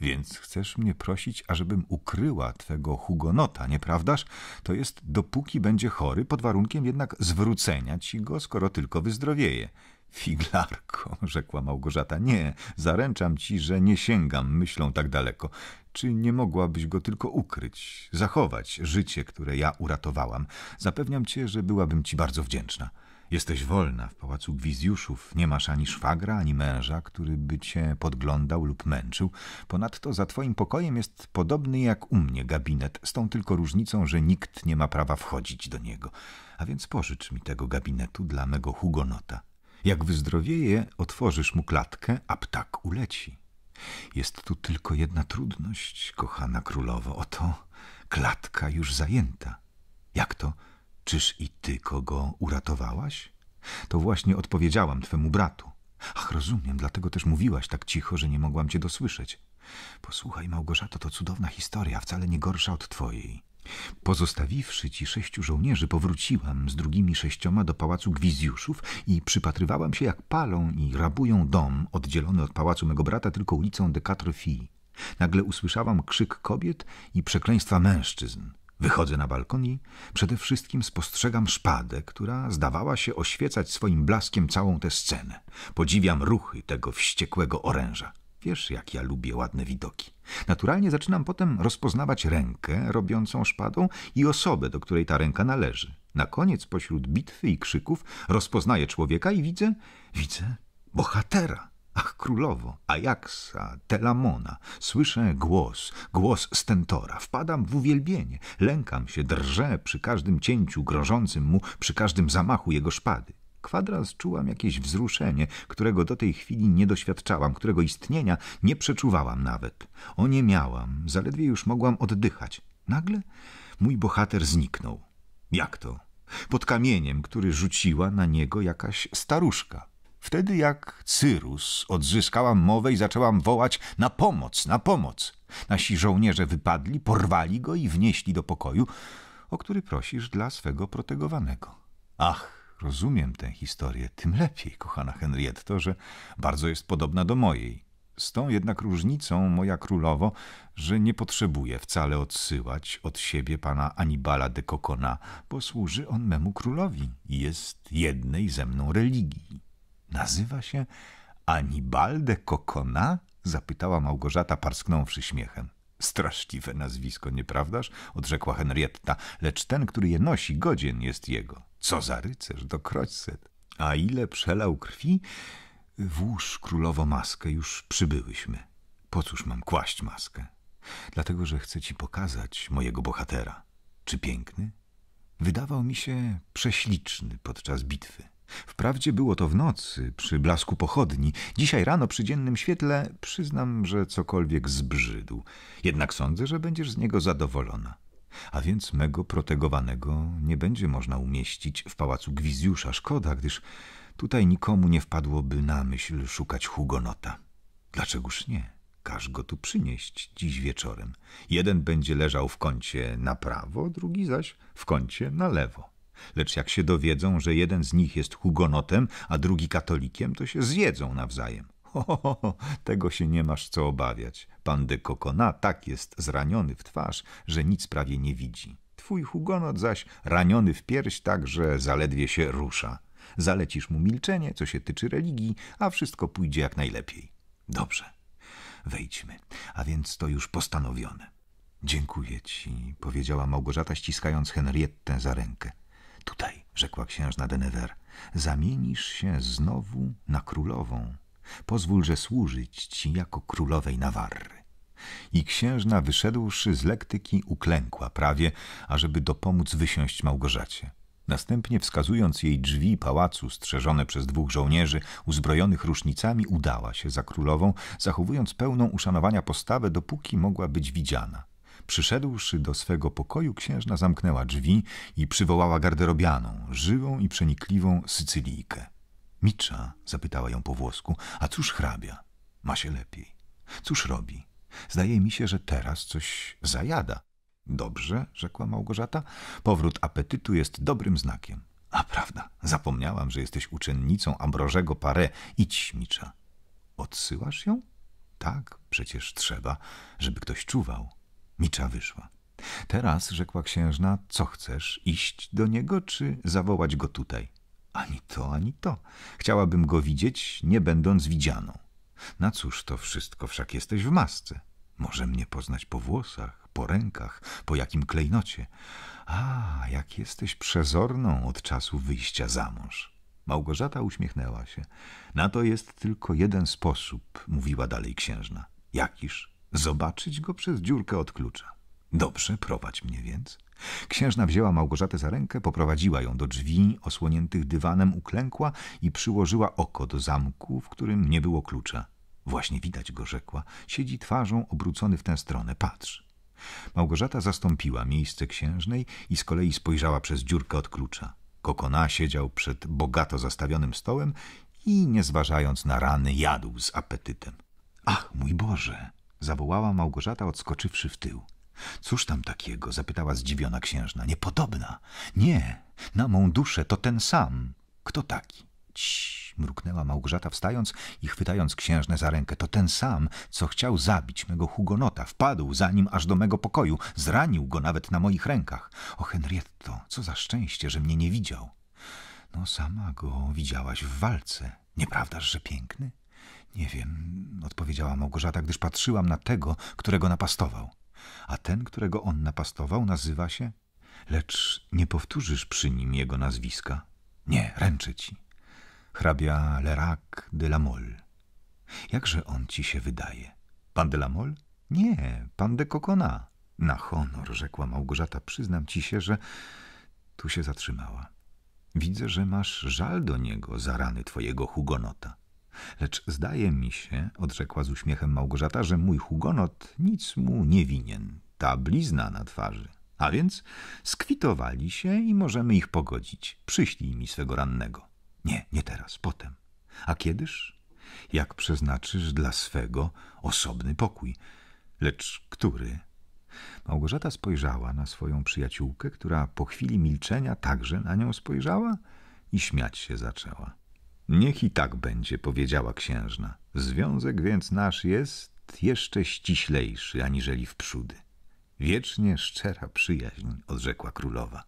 Więc chcesz mnie prosić, ażebym ukryła twego hugonota, nieprawdaż? To jest dopóki będzie chory, pod warunkiem jednak zwrócenia ci go, skoro tylko wyzdrowieje. Figlarko, [LAUGHS] rzekła Małgorzata, nie, zaręczam ci, że nie sięgam myślą tak daleko. Czy nie mogłabyś go tylko ukryć, zachować życie, które ja uratowałam? Zapewniam cię, że byłabym ci bardzo wdzięczna. Jesteś wolna w pałacu Gwizjuszów, nie masz ani szwagra, ani męża, który by cię podglądał lub męczył. Ponadto za twoim pokojem jest podobny jak u mnie gabinet, z tą tylko różnicą, że nikt nie ma prawa wchodzić do niego. A więc pożycz mi tego gabinetu dla mego Hugonota. Jak wyzdrowieje, otworzysz mu klatkę, a ptak uleci. Jest tu tylko jedna trudność, kochana królowo. Oto klatka już zajęta. Jak to? Czyż i ty kogo uratowałaś? To właśnie odpowiedziałam twemu bratu. Ach, rozumiem, dlatego też mówiłaś tak cicho, że nie mogłam cię dosłyszeć. Posłuchaj, Małgorzato, to cudowna historia, wcale nie gorsza od twojej. Pozostawiwszy ci sześciu żołnierzy, powróciłam z drugimi sześcioma do pałacu Gwizjuszów i przypatrywałam się, jak palą i rabują dom oddzielony od pałacu mego brata tylko ulicą de Quatre Filles. Nagle usłyszałam krzyk kobiet i przekleństwa mężczyzn. Wychodzę na balkon i przede wszystkim spostrzegam szpadę, która zdawała się oświecać swoim blaskiem całą tę scenę. Podziwiam ruchy tego wściekłego oręża. Wiesz, jak ja lubię ładne widoki. Naturalnie zaczynam potem rozpoznawać rękę robiącą szpadą i osobę, do której ta ręka należy. Na koniec, pośród bitwy i krzyków, rozpoznaję człowieka i widzę, widzę bohatera. Ach, królowo, Ajaxa, Telamona. Słyszę głos, głos Stentora. Wpadam w uwielbienie. Lękam się, drżę przy każdym cięciu grożącym mu, przy każdym zamachu jego szpady kwadrans czułam jakieś wzruszenie, którego do tej chwili nie doświadczałam, którego istnienia nie przeczuwałam nawet. O nie miałam, zaledwie już mogłam oddychać. Nagle mój bohater zniknął. Jak to? Pod kamieniem, który rzuciła na niego jakaś staruszka. Wtedy jak Cyrus odzyskałam mowę i zaczęłam wołać na pomoc, na pomoc. Nasi żołnierze wypadli, porwali go i wnieśli do pokoju, o który prosisz dla swego protegowanego. Ach, rozumiem tę historię, tym lepiej, kochana Henrietto, że bardzo jest podobna do mojej. Z tą jednak różnicą, moja królowo, że nie potrzebuję wcale odsyłać od siebie pana Anibala de Cocona, bo służy on memu królowi i jest jednej ze mną religii. Nazywa się Anibal de Cocona? zapytała Małgorzata, parsknąwszy śmiechem. Straszliwe nazwisko, nieprawdaż? odrzekła Henrietta, lecz ten, który je nosi, godzien jest jego. Co za rycerz do Kroćset! A ile przelał krwi? Włóż królowo maskę, już przybyłyśmy. Po cóż mam kłaść maskę? Dlatego, że chcę ci pokazać mojego bohatera. Czy piękny? Wydawał mi się prześliczny podczas bitwy. Wprawdzie było to w nocy, przy blasku pochodni. Dzisiaj rano przy dziennym świetle przyznam, że cokolwiek zbrzydł. Jednak sądzę, że będziesz z niego zadowolona a więc mego protegowanego nie będzie można umieścić w pałacu Gwizjusza. Szkoda, gdyż tutaj nikomu nie wpadłoby na myśl szukać Hugonota. Dlaczegoż nie? Każ go tu przynieść dziś wieczorem. Jeden będzie leżał w kącie na prawo, drugi zaś w kącie na lewo. Lecz jak się dowiedzą, że jeden z nich jest hugonotem, a drugi katolikiem, to się zjedzą nawzajem ho, ho, tego się nie masz co obawiać. Pan de Kokona tak jest zraniony w twarz, że nic prawie nie widzi. Twój hugonot zaś raniony w pierś tak, że zaledwie się rusza. Zalecisz mu milczenie, co się tyczy religii, a wszystko pójdzie jak najlepiej. Dobrze, wejdźmy. A więc to już postanowione. Dziękuję ci, powiedziała Małgorzata, ściskając Henriette za rękę. Tutaj, rzekła księżna Denever, zamienisz się znowu na królową. Pozwól, że służyć ci jako królowej Nawarry. I księżna, wyszedłszy z lektyki, uklękła prawie, ażeby dopomóc wysiąść Małgorzacie. Następnie, wskazując jej drzwi pałacu strzeżone przez dwóch żołnierzy uzbrojonych różnicami, udała się za królową, zachowując pełną uszanowania postawę, dopóki mogła być widziana. Przyszedłszy do swego pokoju, księżna zamknęła drzwi i przywołała garderobianą, żywą i przenikliwą Sycylijkę. Micza, zapytała ją po włosku, a cóż hrabia? Ma się lepiej. Cóż robi? Zdaje mi się, że teraz coś zajada. Dobrze, rzekła Małgorzata. Powrót apetytu jest dobrym znakiem. A prawda, zapomniałam, że jesteś uczennicą Ambrożego Paré. Idź, Micza. Odsyłasz ją? Tak, przecież trzeba, żeby ktoś czuwał. Micza wyszła. Teraz, rzekła księżna, co chcesz, iść do niego czy zawołać go tutaj? Ani to, ani to. Chciałabym go widzieć, nie będąc widzianą. Na cóż to wszystko, wszak jesteś w masce. Może mnie poznać po włosach, po rękach, po jakim klejnocie. A, jak jesteś przezorną od czasu wyjścia za mąż. Małgorzata uśmiechnęła się. Na to jest tylko jeden sposób, mówiła dalej księżna. Jakiż? Zobaczyć go przez dziurkę od klucza. Dobrze, prowadź mnie więc. Księżna wzięła Małgorzatę za rękę, poprowadziła ją do drzwi osłoniętych dywanem, uklękła i przyłożyła oko do zamku, w którym nie było klucza. Właśnie widać go, rzekła. Siedzi twarzą obrócony w tę stronę. Patrz. Małgorzata zastąpiła miejsce księżnej i z kolei spojrzała przez dziurkę od klucza. Kokona siedział przed bogato zastawionym stołem i, nie zważając na rany, jadł z apetytem. Ach, mój Boże! zawołała Małgorzata, odskoczywszy w tył. Cóż tam takiego? zapytała zdziwiona księżna. Niepodobna. Nie, na mą duszę to ten sam. Kto taki? Ci, mruknęła Małgorzata wstając i chwytając księżnę za rękę. To ten sam, co chciał zabić mego Hugonota. Wpadł za nim aż do mego pokoju. Zranił go nawet na moich rękach. O Henrietto, co za szczęście, że mnie nie widział. No sama go widziałaś w walce. Nieprawdaż, że piękny? Nie wiem, odpowiedziała Małgorzata, gdyż patrzyłam na tego, którego napastował a ten, którego on napastował, nazywa się? Lecz nie powtórzysz przy nim jego nazwiska. Nie, ręczę ci. Hrabia Lerac de la Mole. Jakże on ci się wydaje? Pan de la Mole? Nie, pan de Kokona. Na honor, rzekła Małgorzata, przyznam ci się, że... Tu się zatrzymała. Widzę, że masz żal do niego za rany twojego hugonota. Lecz zdaje mi się, odrzekła z uśmiechem Małgorzata, że mój hugonot nic mu nie winien. Ta blizna na twarzy. A więc skwitowali się i możemy ich pogodzić. Przyślij mi swego rannego. Nie, nie teraz, potem. A kiedyż? Jak przeznaczysz dla swego osobny pokój. Lecz który? Małgorzata spojrzała na swoją przyjaciółkę, która po chwili milczenia także na nią spojrzała i śmiać się zaczęła. Niech i tak będzie, powiedziała księżna. Związek więc nasz jest jeszcze ściślejszy aniżeli wprzódy. Wiecznie szczera przyjaźń, odrzekła królowa.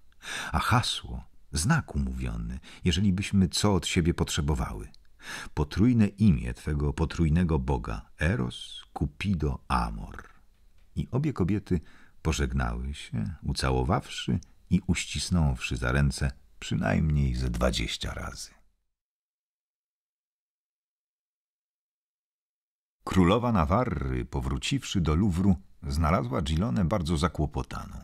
A hasło, znak umówiony, jeżeli byśmy co od siebie potrzebowały. Potrójne imię Twego potrójnego Boga, Eros, Cupido, Amor. I obie kobiety pożegnały się, ucałowawszy i uścisnąwszy za ręce przynajmniej ze dwadzieścia razy. Królowa Nawarry, powróciwszy do Luwru, znalazła Gilonę bardzo zakłopotaną.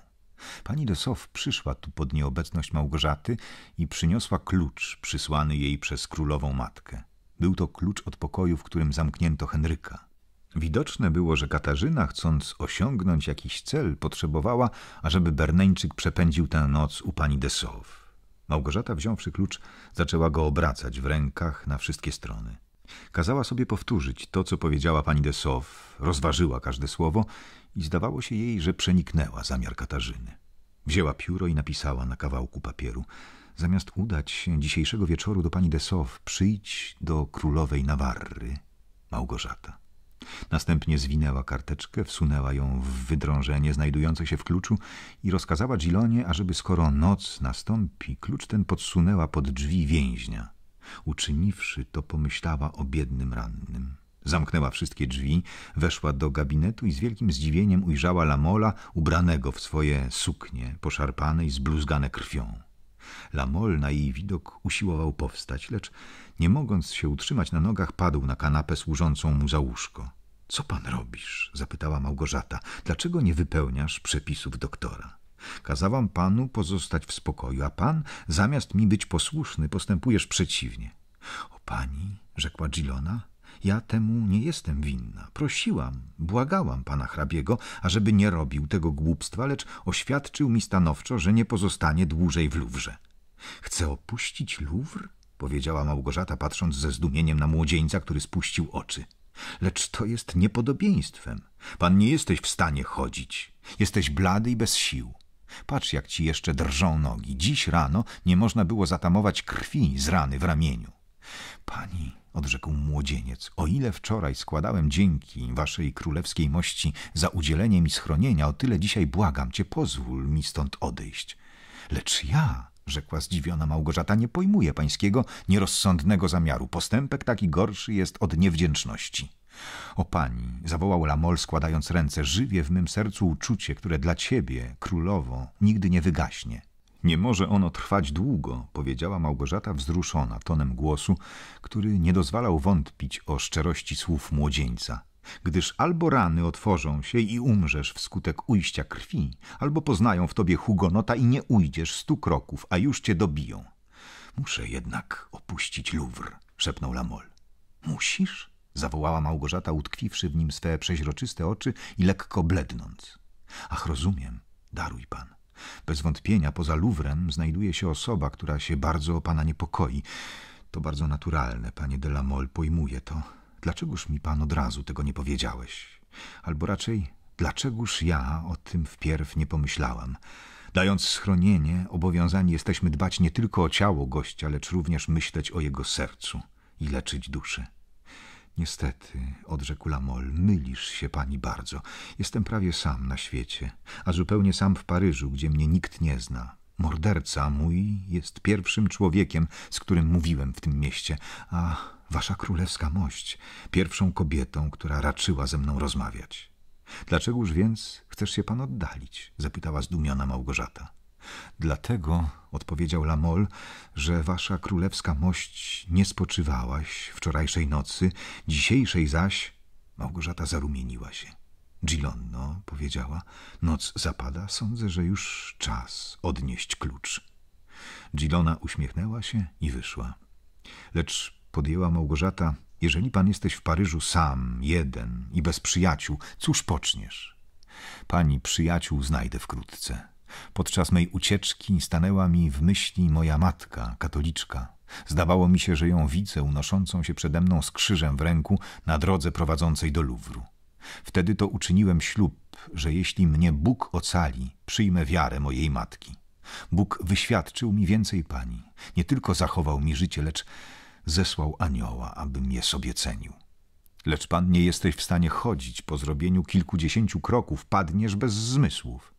Pani de Sof przyszła tu pod nieobecność Małgorzaty i przyniosła klucz przysłany jej przez królową matkę. Był to klucz od pokoju, w którym zamknięto Henryka. Widoczne było, że Katarzyna, chcąc osiągnąć jakiś cel, potrzebowała, ażeby Berneńczyk przepędził tę noc u pani de Sof. Małgorzata, wziąwszy klucz, zaczęła go obracać w rękach na wszystkie strony. Kazała sobie powtórzyć to, co powiedziała pani de Sow, rozważyła każde słowo i zdawało się jej, że przeniknęła zamiar Katarzyny. Wzięła pióro i napisała na kawałku papieru. Zamiast udać się dzisiejszego wieczoru do pani de Sow, przyjdź do królowej Nawarry, Małgorzata. Następnie zwinęła karteczkę, wsunęła ją w wydrążenie znajdujące się w kluczu i rozkazała Gilonie, ażeby skoro noc nastąpi, klucz ten podsunęła pod drzwi więźnia. Uczyniwszy to, pomyślała o biednym rannym. Zamknęła wszystkie drzwi, weszła do gabinetu i z wielkim zdziwieniem ujrzała Lamola ubranego w swoje suknie, poszarpane i zbluzgane krwią. Lamol na jej widok usiłował powstać, lecz nie mogąc się utrzymać na nogach, padł na kanapę służącą mu za łóżko. – Co pan robisz? – zapytała Małgorzata. – Dlaczego nie wypełniasz przepisów doktora? – Kazałam panu pozostać w spokoju, a pan, zamiast mi być posłuszny, postępujesz przeciwnie. O pani, rzekła Gilona, ja temu nie jestem winna. Prosiłam, błagałam pana hrabiego, ażeby nie robił tego głupstwa, lecz oświadczył mi stanowczo, że nie pozostanie dłużej w Luwrze. Chcę opuścić Luwr? powiedziała Małgorzata, patrząc ze zdumieniem na młodzieńca, który spuścił oczy. Lecz to jest niepodobieństwem. Pan nie jesteś w stanie chodzić. Jesteś blady i bez sił. Patrz, jak ci jeszcze drżą nogi. Dziś rano nie można było zatamować krwi z rany w ramieniu. Pani, odrzekł młodzieniec, o ile wczoraj składałem dzięki waszej królewskiej mości za udzielenie mi schronienia, o tyle dzisiaj błagam cię, pozwól mi stąd odejść. Lecz ja, rzekła zdziwiona Małgorzata, nie pojmuję pańskiego nierozsądnego zamiaru. Postępek taki gorszy jest od niewdzięczności. O pani, zawołał Lamol składając ręce, żywię w mym sercu uczucie, które dla ciebie, królowo, nigdy nie wygaśnie. Nie może ono trwać długo, powiedziała Małgorzata wzruszona tonem głosu, który nie dozwalał wątpić o szczerości słów młodzieńca. Gdyż albo rany otworzą się i umrzesz wskutek ujścia krwi, albo poznają w tobie hugonota i nie ujdziesz stu kroków, a już cię dobiją. Muszę jednak opuścić Louvre, szepnął Lamol. Musisz? zawołała Małgorzata, utkwiwszy w nim swe przeźroczyste oczy i lekko blednąc. Ach, rozumiem, daruj pan. Bez wątpienia poza Luwrem znajduje się osoba, która się bardzo o pana niepokoi. To bardzo naturalne, panie de la Mol, pojmuję to. Dlaczegoż mi pan od razu tego nie powiedziałeś? Albo raczej, dlaczegoż ja o tym wpierw nie pomyślałam? Dając schronienie, obowiązani jesteśmy dbać nie tylko o ciało gościa, lecz również myśleć o jego sercu i leczyć duszy. Niestety, odrzekł Lamol, mylisz się pani bardzo. Jestem prawie sam na świecie, a zupełnie sam w Paryżu, gdzie mnie nikt nie zna. Morderca mój jest pierwszym człowiekiem, z którym mówiłem w tym mieście, a wasza królewska mość pierwszą kobietą, która raczyła ze mną rozmawiać. Dlaczegoż więc chcesz się pan oddalić? zapytała zdumiona Małgorzata. Dlatego, odpowiedział Lamol, że wasza królewska mość nie spoczywałaś wczorajszej nocy, dzisiejszej zaś... Małgorzata zarumieniła się. Gilonno, powiedziała, noc zapada, sądzę, że już czas odnieść klucz. Gilona uśmiechnęła się i wyszła. Lecz podjęła Małgorzata, jeżeli pan jesteś w Paryżu sam, jeden i bez przyjaciół, cóż poczniesz? Pani przyjaciół znajdę wkrótce. Podczas mej ucieczki stanęła mi w myśli moja matka, katoliczka. Zdawało mi się, że ją widzę unoszącą się przede mną z krzyżem w ręku na drodze prowadzącej do Luwru. Wtedy to uczyniłem ślub, że jeśli mnie Bóg ocali, przyjmę wiarę mojej matki. Bóg wyświadczył mi więcej pani. Nie tylko zachował mi życie, lecz zesłał anioła, abym je sobie cenił. Lecz pan nie jesteś w stanie chodzić, po zrobieniu kilkudziesięciu kroków padniesz bez zmysłów.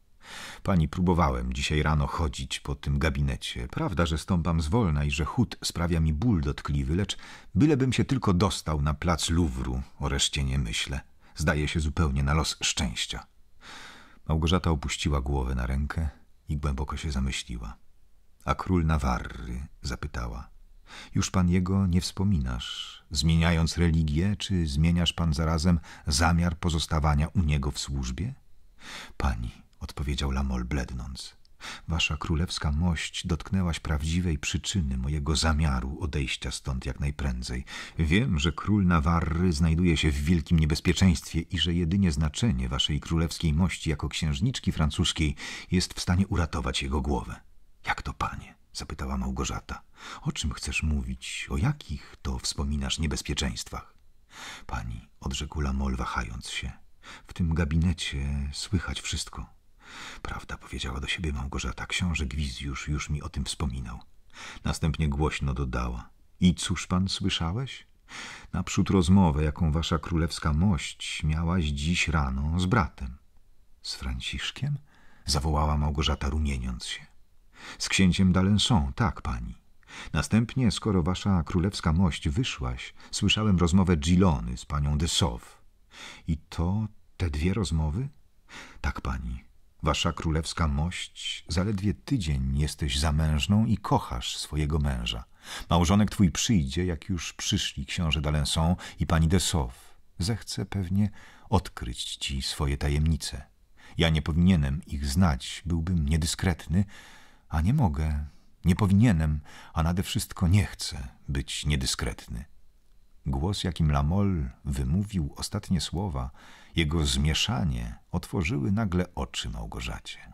Pani, próbowałem dzisiaj rano chodzić po tym gabinecie. Prawda, że stąpam zwolna i że chód sprawia mi ból dotkliwy, lecz bylebym się tylko dostał na plac Luwru, o reszcie nie myślę. Zdaje się zupełnie na los szczęścia. Małgorzata opuściła głowę na rękę i głęboko się zamyśliła. A król Nawarry zapytała. Już pan jego nie wspominasz. Zmieniając religię, czy zmieniasz pan zarazem zamiar pozostawania u niego w służbie? Pani, odpowiedział Lamol blednąc. Wasza królewska mość dotknęłaś prawdziwej przyczyny mojego zamiaru odejścia stąd jak najprędzej. Wiem, że król Nawarry znajduje się w wielkim niebezpieczeństwie i że jedynie znaczenie waszej królewskiej mości jako księżniczki francuskiej jest w stanie uratować jego głowę. Jak to, panie? zapytała Małgorzata. O czym chcesz mówić? O jakich to wspominasz niebezpieczeństwach? Pani, odrzekł Lamol wahając się. W tym gabinecie słychać wszystko. Prawda, powiedziała do siebie Małgorzata, książę Gwizjusz już mi o tym wspominał. Następnie głośno dodała. I cóż pan słyszałeś? Naprzód rozmowę, jaką wasza królewska mość miałaś dziś rano z bratem. Z Franciszkiem? Zawołała Małgorzata rumieniąc się. Z księciem d'Alençon, tak pani. Następnie, skoro wasza królewska mość wyszłaś, słyszałem rozmowę Gilony z panią de Sauve. I to te dwie rozmowy? Tak, pani. Wasza królewska mość, zaledwie tydzień jesteś zamężną i kochasz swojego męża. Małżonek twój przyjdzie, jak już przyszli książę d'Alençon i pani de Sauve. Zechce pewnie odkryć ci swoje tajemnice. Ja nie powinienem ich znać, byłbym niedyskretny, a nie mogę, nie powinienem, a nade wszystko nie chcę być niedyskretny. Głos, jakim Lamol wymówił ostatnie słowa, jego zmieszanie otworzyły nagle oczy Małgorzacie.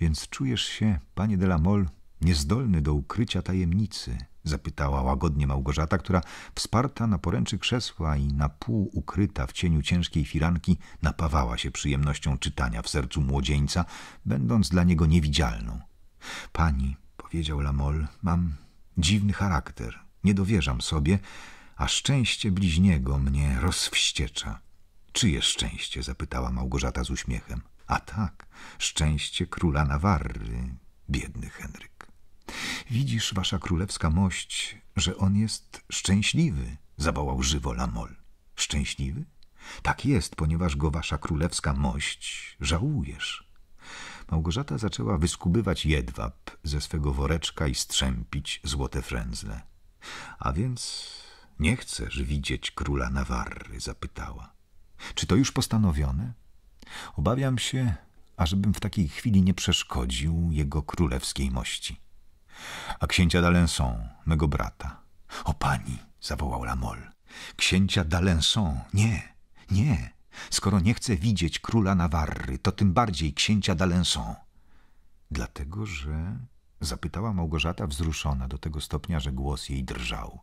Więc czujesz się, panie de la Mol, niezdolny do ukrycia tajemnicy? zapytała łagodnie Małgorzata, która wsparta na poręczy krzesła i na pół ukryta w cieniu ciężkiej firanki napawała się przyjemnością czytania w sercu młodzieńca, będąc dla niego niewidzialną. Pani, powiedział Lamol, mam dziwny charakter, nie dowierzam sobie, a szczęście bliźniego mnie rozwściecza. Czyje szczęście? zapytała Małgorzata z uśmiechem. A tak, szczęście króla Nawarry, biedny Henryk. Widzisz, wasza królewska mość, że on jest szczęśliwy, zawołał żywo Lamol. Szczęśliwy? Tak jest, ponieważ go wasza królewska mość żałujesz. Małgorzata zaczęła wyskubywać jedwab ze swego woreczka i strzępić złote frędzle. A więc nie chcesz widzieć króla Nawarry? zapytała. Czy to już postanowione? Obawiam się, ażebym w takiej chwili nie przeszkodził jego królewskiej mości. A księcia d'Alençon, mego brata. O pani, zawołał Lamol. Księcia d'Alençon, nie, nie. Skoro nie chcę widzieć króla Nawarry, to tym bardziej księcia d'Alençon. Dlatego, że... Zapytała Małgorzata wzruszona do tego stopnia, że głos jej drżał.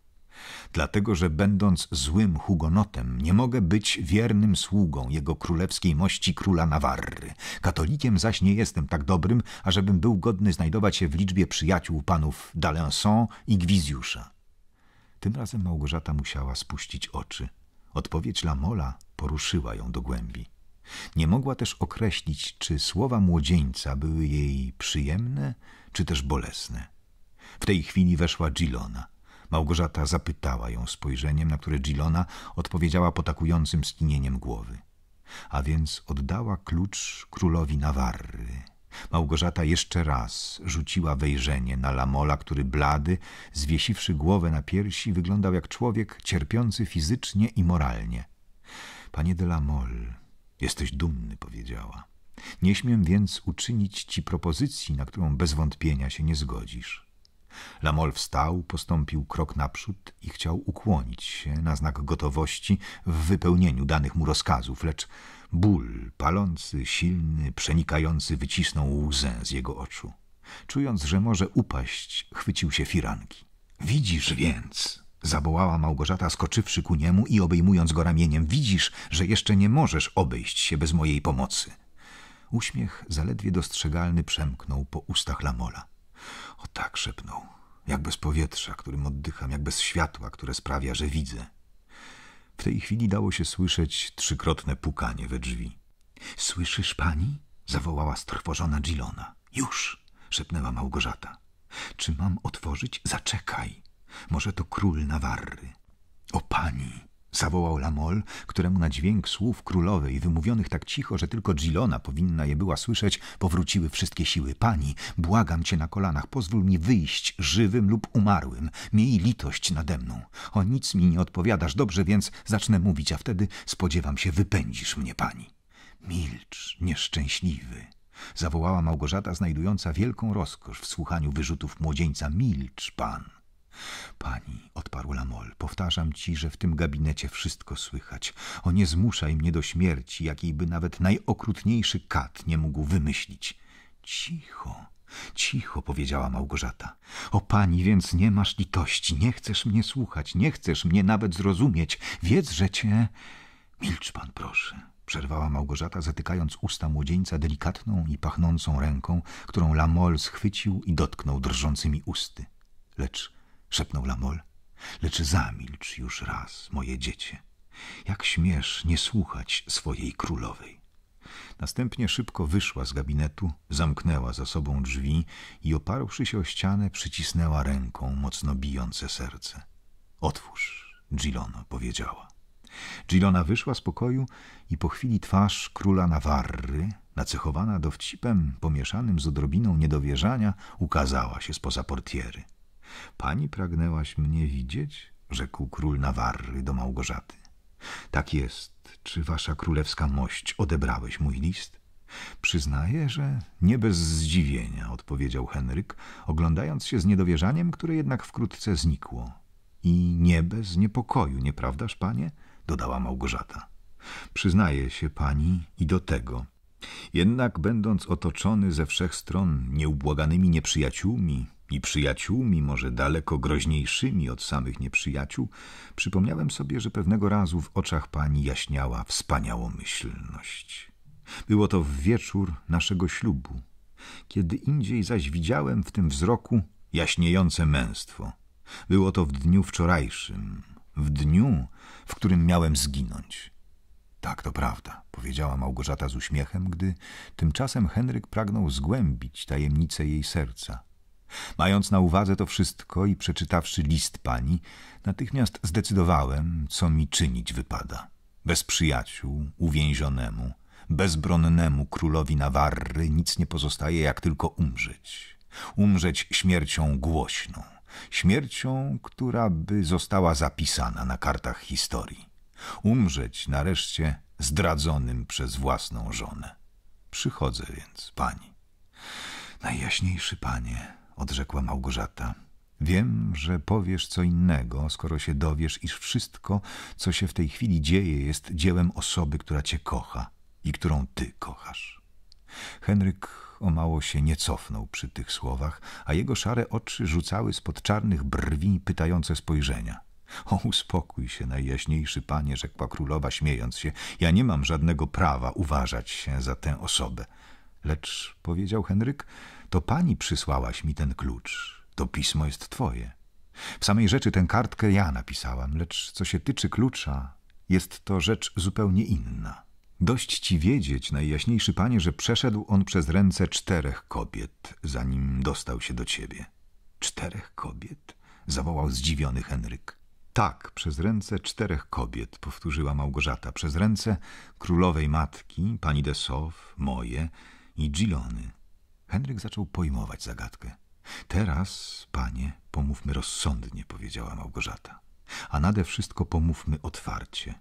Dlatego, że będąc złym hugonotem, nie mogę być wiernym sługą jego królewskiej mości króla Nawarry. Katolikiem zaś nie jestem tak dobrym, ażebym był godny znajdować się w liczbie przyjaciół panów d'Alençon i Gwizjusza. Tym razem Małgorzata musiała spuścić oczy. Odpowiedź Lamola poruszyła ją do głębi. Nie mogła też określić, czy słowa młodzieńca były jej przyjemne, czy też bolesne. W tej chwili weszła Gilona. Małgorzata zapytała ją spojrzeniem, na które Gilona odpowiedziała potakującym skinieniem głowy. A więc oddała klucz królowi Nawarry. Małgorzata jeszcze raz rzuciła wejrzenie na Lamola, który blady, zwiesiwszy głowę na piersi, wyglądał jak człowiek cierpiący fizycznie i moralnie. Panie de Lamol, jesteś dumny, powiedziała. Nie śmiem więc uczynić ci propozycji, na którą bez wątpienia się nie zgodzisz. Lamol wstał, postąpił krok naprzód i chciał ukłonić się na znak gotowości w wypełnieniu danych mu rozkazów, lecz ból palący, silny, przenikający wycisnął łzę z jego oczu. Czując, że może upaść, chwycił się firanki. Widzisz więc, zawołała Małgorzata, skoczywszy ku niemu i obejmując go ramieniem, widzisz, że jeszcze nie możesz obejść się bez mojej pomocy. Uśmiech zaledwie dostrzegalny przemknął po ustach Lamola. O tak szepnął, jak bez powietrza, którym oddycham, jak bez światła, które sprawia, że widzę. W tej chwili dało się słyszeć trzykrotne pukanie we drzwi. Słyszysz pani? zawołała strwożona Gilona. Już! szepnęła Małgorzata. Czy mam otworzyć? Zaczekaj. Może to król Nawarry. O pani! zawołał Lamol, któremu na dźwięk słów królowej, wymówionych tak cicho, że tylko Gilona powinna je była słyszeć, powróciły wszystkie siły. Pani, błagam cię na kolanach, pozwól mi wyjść żywym lub umarłym. Miej litość nade mną. O nic mi nie odpowiadasz, dobrze, więc zacznę mówić, a wtedy spodziewam się, wypędzisz mnie, pani. Milcz, nieszczęśliwy. Zawołała Małgorzata, znajdująca wielką rozkosz w słuchaniu wyrzutów młodzieńca. Milcz, pan. Pani, odparł Lamol, powtarzam ci, że w tym gabinecie wszystko słychać. O nie zmuszaj mnie do śmierci, jakiej by nawet najokrutniejszy kat nie mógł wymyślić. Cicho, cicho, powiedziała Małgorzata. O pani, więc nie masz litości, nie chcesz mnie słuchać, nie chcesz mnie nawet zrozumieć. Wiedz, że cię... Milcz pan, proszę. Przerwała Małgorzata, zatykając usta młodzieńca delikatną i pachnącą ręką, którą Lamol schwycił i dotknął drżącymi usty. Lecz szepnął Lamol. Lecz zamilcz już raz, moje dziecię. Jak śmiesz nie słuchać swojej królowej? Następnie szybko wyszła z gabinetu, zamknęła za sobą drzwi i oparłszy się o ścianę, przycisnęła ręką mocno bijące serce. Otwórz, Gilono — powiedziała. Gilona wyszła z pokoju i po chwili twarz króla Nawarry, nacechowana dowcipem pomieszanym z odrobiną niedowierzania, ukazała się spoza portiery. Pani pragnęłaś mnie widzieć? rzekł król Nawarry do Małgorzaty. Tak jest. Czy wasza królewska mość odebrałeś mój list? Przyznaję, że nie bez zdziwienia, odpowiedział Henryk, oglądając się z niedowierzaniem, które jednak wkrótce znikło. I nie bez niepokoju, nieprawdaż, panie? dodała Małgorzata. Przyznaję się pani i do tego. Jednak będąc otoczony ze wszech stron nieubłaganymi nieprzyjaciółmi, i przyjaciółmi, może daleko groźniejszymi od samych nieprzyjaciół, przypomniałem sobie, że pewnego razu w oczach pani jaśniała wspaniałomyślność. Było to w wieczór naszego ślubu. Kiedy indziej zaś widziałem w tym wzroku jaśniejące męstwo. Było to w dniu wczorajszym, w dniu, w którym miałem zginąć. Tak, to prawda, powiedziała Małgorzata z uśmiechem, gdy tymczasem Henryk pragnął zgłębić tajemnicę jej serca. Mając na uwadze to wszystko i przeczytawszy list pani, natychmiast zdecydowałem, co mi czynić wypada. Bez przyjaciół, uwięzionemu, bezbronnemu królowi Nawarry nic nie pozostaje, jak tylko umrzeć. Umrzeć śmiercią głośną, śmiercią, która by została zapisana na kartach historii. Umrzeć nareszcie zdradzonym przez własną żonę. Przychodzę więc, pani. Najjaśniejszy panie, odrzekła Małgorzata. Wiem, że powiesz co innego, skoro się dowiesz, iż wszystko, co się w tej chwili dzieje, jest dziełem osoby, która cię kocha i którą ty kochasz. Henryk o mało się nie cofnął przy tych słowach, a jego szare oczy rzucały spod czarnych brwi pytające spojrzenia. O, uspokój się, najjaśniejszy panie, rzekła królowa, śmiejąc się. Ja nie mam żadnego prawa uważać się za tę osobę. Lecz, powiedział Henryk, to pani przysłałaś mi ten klucz. To pismo jest twoje. W samej rzeczy tę kartkę ja napisałam, lecz co się tyczy klucza, jest to rzecz zupełnie inna. Dość ci wiedzieć, najjaśniejszy panie, że przeszedł on przez ręce czterech kobiet, zanim dostał się do ciebie. Czterech kobiet? zawołał zdziwiony Henryk. Tak, przez ręce czterech kobiet, powtórzyła Małgorzata, przez ręce królowej matki, pani Desow, moje i Gilony. Henryk zaczął pojmować zagadkę. Teraz, panie, pomówmy rozsądnie, powiedziała Małgorzata, a nade wszystko pomówmy otwarcie.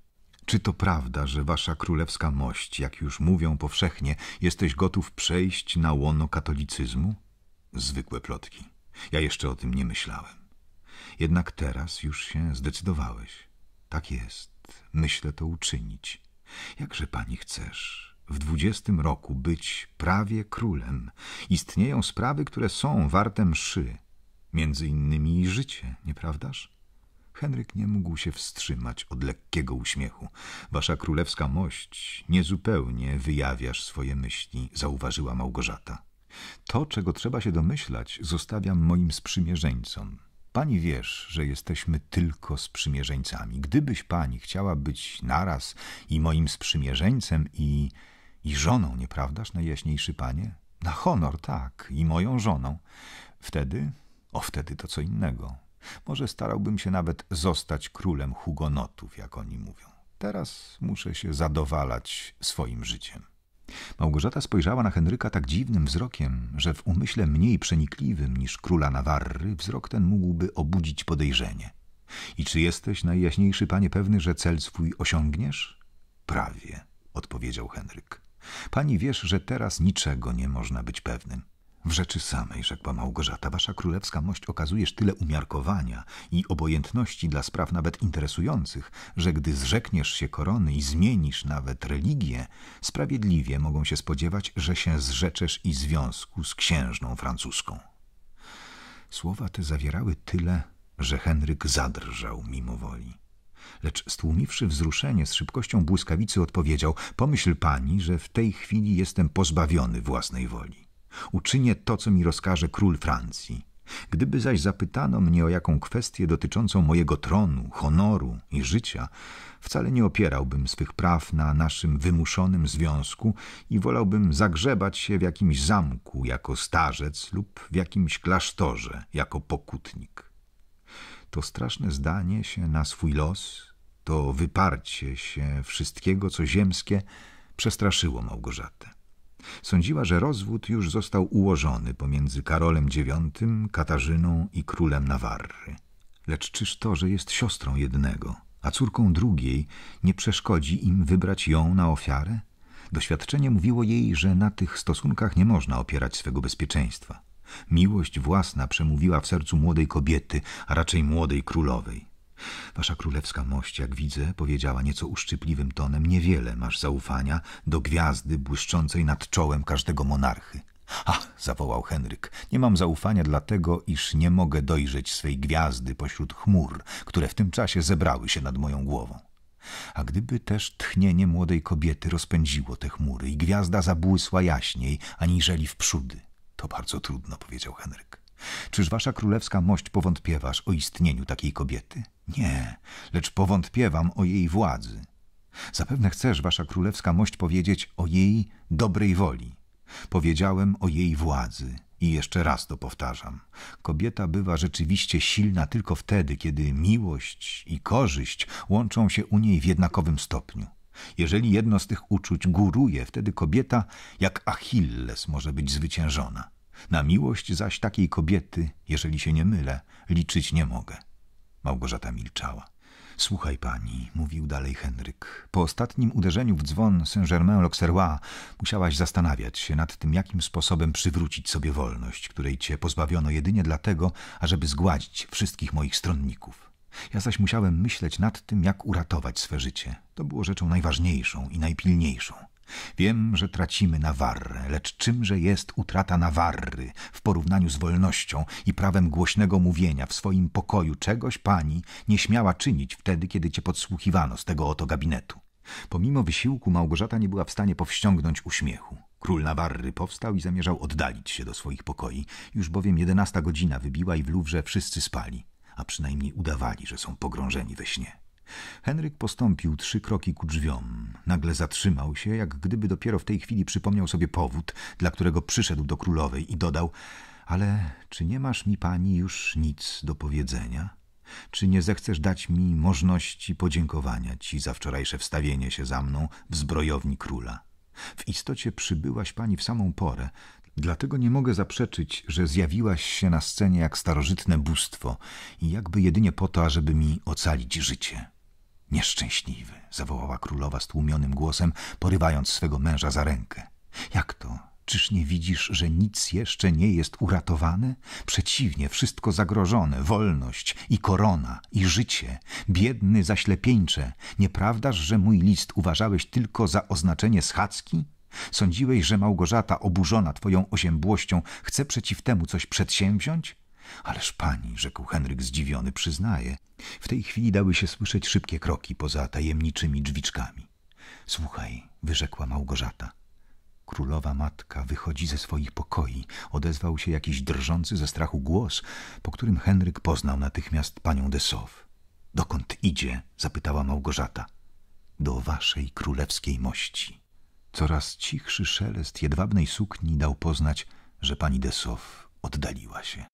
Czy to prawda, że wasza królewska mość, jak już mówią powszechnie, jesteś gotów przejść na łono katolicyzmu? Zwykłe plotki. Ja jeszcze o tym nie myślałem. Jednak teraz już się zdecydowałeś. Tak jest. Myślę to uczynić. Jakże pani chcesz? w dwudziestym roku być prawie królem. Istnieją sprawy, które są warte mszy, między innymi i życie, nieprawdaż? Henryk nie mógł się wstrzymać od lekkiego uśmiechu. Wasza królewska mość niezupełnie wyjawiasz swoje myśli, zauważyła Małgorzata. To, czego trzeba się domyślać, zostawiam moim sprzymierzeńcom. Pani wiesz, że jesteśmy tylko sprzymierzeńcami. Gdybyś pani chciała być naraz i moim sprzymierzeńcem i i żoną, nieprawdaż, najjaśniejszy panie? Na honor, tak, i moją żoną. Wtedy? O, wtedy to co innego. Może starałbym się nawet zostać królem hugonotów, jak oni mówią. Teraz muszę się zadowalać swoim życiem. Małgorzata spojrzała na Henryka tak dziwnym wzrokiem, że w umyśle mniej przenikliwym niż króla Nawarry wzrok ten mógłby obudzić podejrzenie. I czy jesteś, najjaśniejszy panie, pewny, że cel swój osiągniesz? Prawie, odpowiedział Henryk. Pani wiesz, że teraz niczego nie można być pewnym. W rzeczy samej, rzekła Małgorzata, wasza królewska mość okazujesz tyle umiarkowania i obojętności dla spraw nawet interesujących, że gdy zrzekniesz się korony i zmienisz nawet religię, sprawiedliwie mogą się spodziewać, że się zrzeczesz i związku z księżną francuską. Słowa te zawierały tyle, że Henryk zadrżał mimo woli. Lecz stłumiwszy wzruszenie, z szybkością błyskawicy odpowiedział: Pomyśl pani, że w tej chwili jestem pozbawiony własnej woli. Uczynię to, co mi rozkaże król Francji. Gdyby zaś zapytano mnie o jaką kwestię dotyczącą mojego tronu, honoru i życia, wcale nie opierałbym swych praw na naszym wymuszonym związku i wolałbym zagrzebać się w jakimś zamku jako starzec lub w jakimś klasztorze jako pokutnik to straszne zdanie się na swój los, to wyparcie się wszystkiego, co ziemskie, przestraszyło Małgorzatę. Sądziła, że rozwód już został ułożony pomiędzy Karolem IX, Katarzyną i królem Nawarry. Lecz czyż to, że jest siostrą jednego, a córką drugiej, nie przeszkodzi im wybrać ją na ofiarę? Doświadczenie mówiło jej, że na tych stosunkach nie można opierać swego bezpieczeństwa. Miłość własna przemówiła w sercu młodej kobiety, a raczej młodej królowej. Wasza królewska mość, jak widzę, powiedziała nieco uszczypliwym tonem, niewiele masz zaufania do gwiazdy błyszczącej nad czołem każdego monarchy. Ach, zawołał Henryk, nie mam zaufania dlatego, iż nie mogę dojrzeć swej gwiazdy pośród chmur, które w tym czasie zebrały się nad moją głową. A gdyby też tchnienie młodej kobiety rozpędziło te chmury i gwiazda zabłysła jaśniej, aniżeli w przódy – to bardzo trudno, powiedział Henryk. Czyż wasza królewska mość powątpiewasz o istnieniu takiej kobiety? Nie, lecz powątpiewam o jej władzy. Zapewne chcesz, wasza królewska mość, powiedzieć o jej dobrej woli. Powiedziałem o jej władzy i jeszcze raz to powtarzam. Kobieta bywa rzeczywiście silna tylko wtedy, kiedy miłość i korzyść łączą się u niej w jednakowym stopniu. Jeżeli jedno z tych uczuć góruje, wtedy kobieta jak Achilles może być zwyciężona. Na miłość zaś takiej kobiety, jeżeli się nie mylę, liczyć nie mogę. Małgorzata milczała. Słuchaj pani, mówił dalej Henryk. Po ostatnim uderzeniu w dzwon Saint-Germain-l'Auxerrois musiałaś zastanawiać się nad tym, jakim sposobem przywrócić sobie wolność, której cię pozbawiono jedynie dlatego, ażeby zgładzić wszystkich moich stronników. Ja zaś musiałem myśleć nad tym, jak uratować swe życie. To było rzeczą najważniejszą i najpilniejszą. Wiem, że tracimy Nawarrę, lecz czymże jest utrata Nawarry w porównaniu z wolnością i prawem głośnego mówienia w swoim pokoju czegoś pani nie śmiała czynić wtedy, kiedy cię podsłuchiwano z tego oto gabinetu. Pomimo wysiłku Małgorzata nie była w stanie powściągnąć uśmiechu. Król Nawarry powstał i zamierzał oddalić się do swoich pokoi. Już bowiem jedenasta godzina wybiła i w Luwrze wszyscy spali a przynajmniej udawali, że są pogrążeni we śnie. Henryk postąpił trzy kroki ku drzwiom. Nagle zatrzymał się, jak gdyby dopiero w tej chwili przypomniał sobie powód, dla którego przyszedł do królowej i dodał: Ale czy nie masz mi pani już nic do powiedzenia? Czy nie zechcesz dać mi możności podziękowania ci za wczorajsze wstawienie się za mną w zbrojowni króla? W istocie przybyłaś pani w samą porę, Dlatego nie mogę zaprzeczyć, że zjawiłaś się na scenie jak starożytne bóstwo i jakby jedynie po to, ażeby mi ocalić życie. Nieszczęśliwy, zawołała królowa stłumionym głosem, porywając swego męża za rękę. Jak to? Czyż nie widzisz, że nic jeszcze nie jest uratowane? Przeciwnie, wszystko zagrożone, wolność i korona, i życie, biedny zaślepieńcze. Nieprawdaż, że mój list uważałeś tylko za oznaczenie schadzki? Sądziłeś, że Małgorzata, oburzona twoją oziębłością, chce przeciw temu coś przedsięwziąć? Ależ pani, rzekł Henryk zdziwiony, przyznaje. W tej chwili dały się słyszeć szybkie kroki poza tajemniczymi drzwiczkami. Słuchaj, wyrzekła Małgorzata. Królowa matka wychodzi ze swoich pokoi. Odezwał się jakiś drżący ze strachu głos, po którym Henryk poznał natychmiast panią Desow. Dokąd idzie? zapytała Małgorzata. Do waszej królewskiej mości. Coraz cichszy szelest jedwabnej sukni dał poznać, że pani Desow oddaliła się.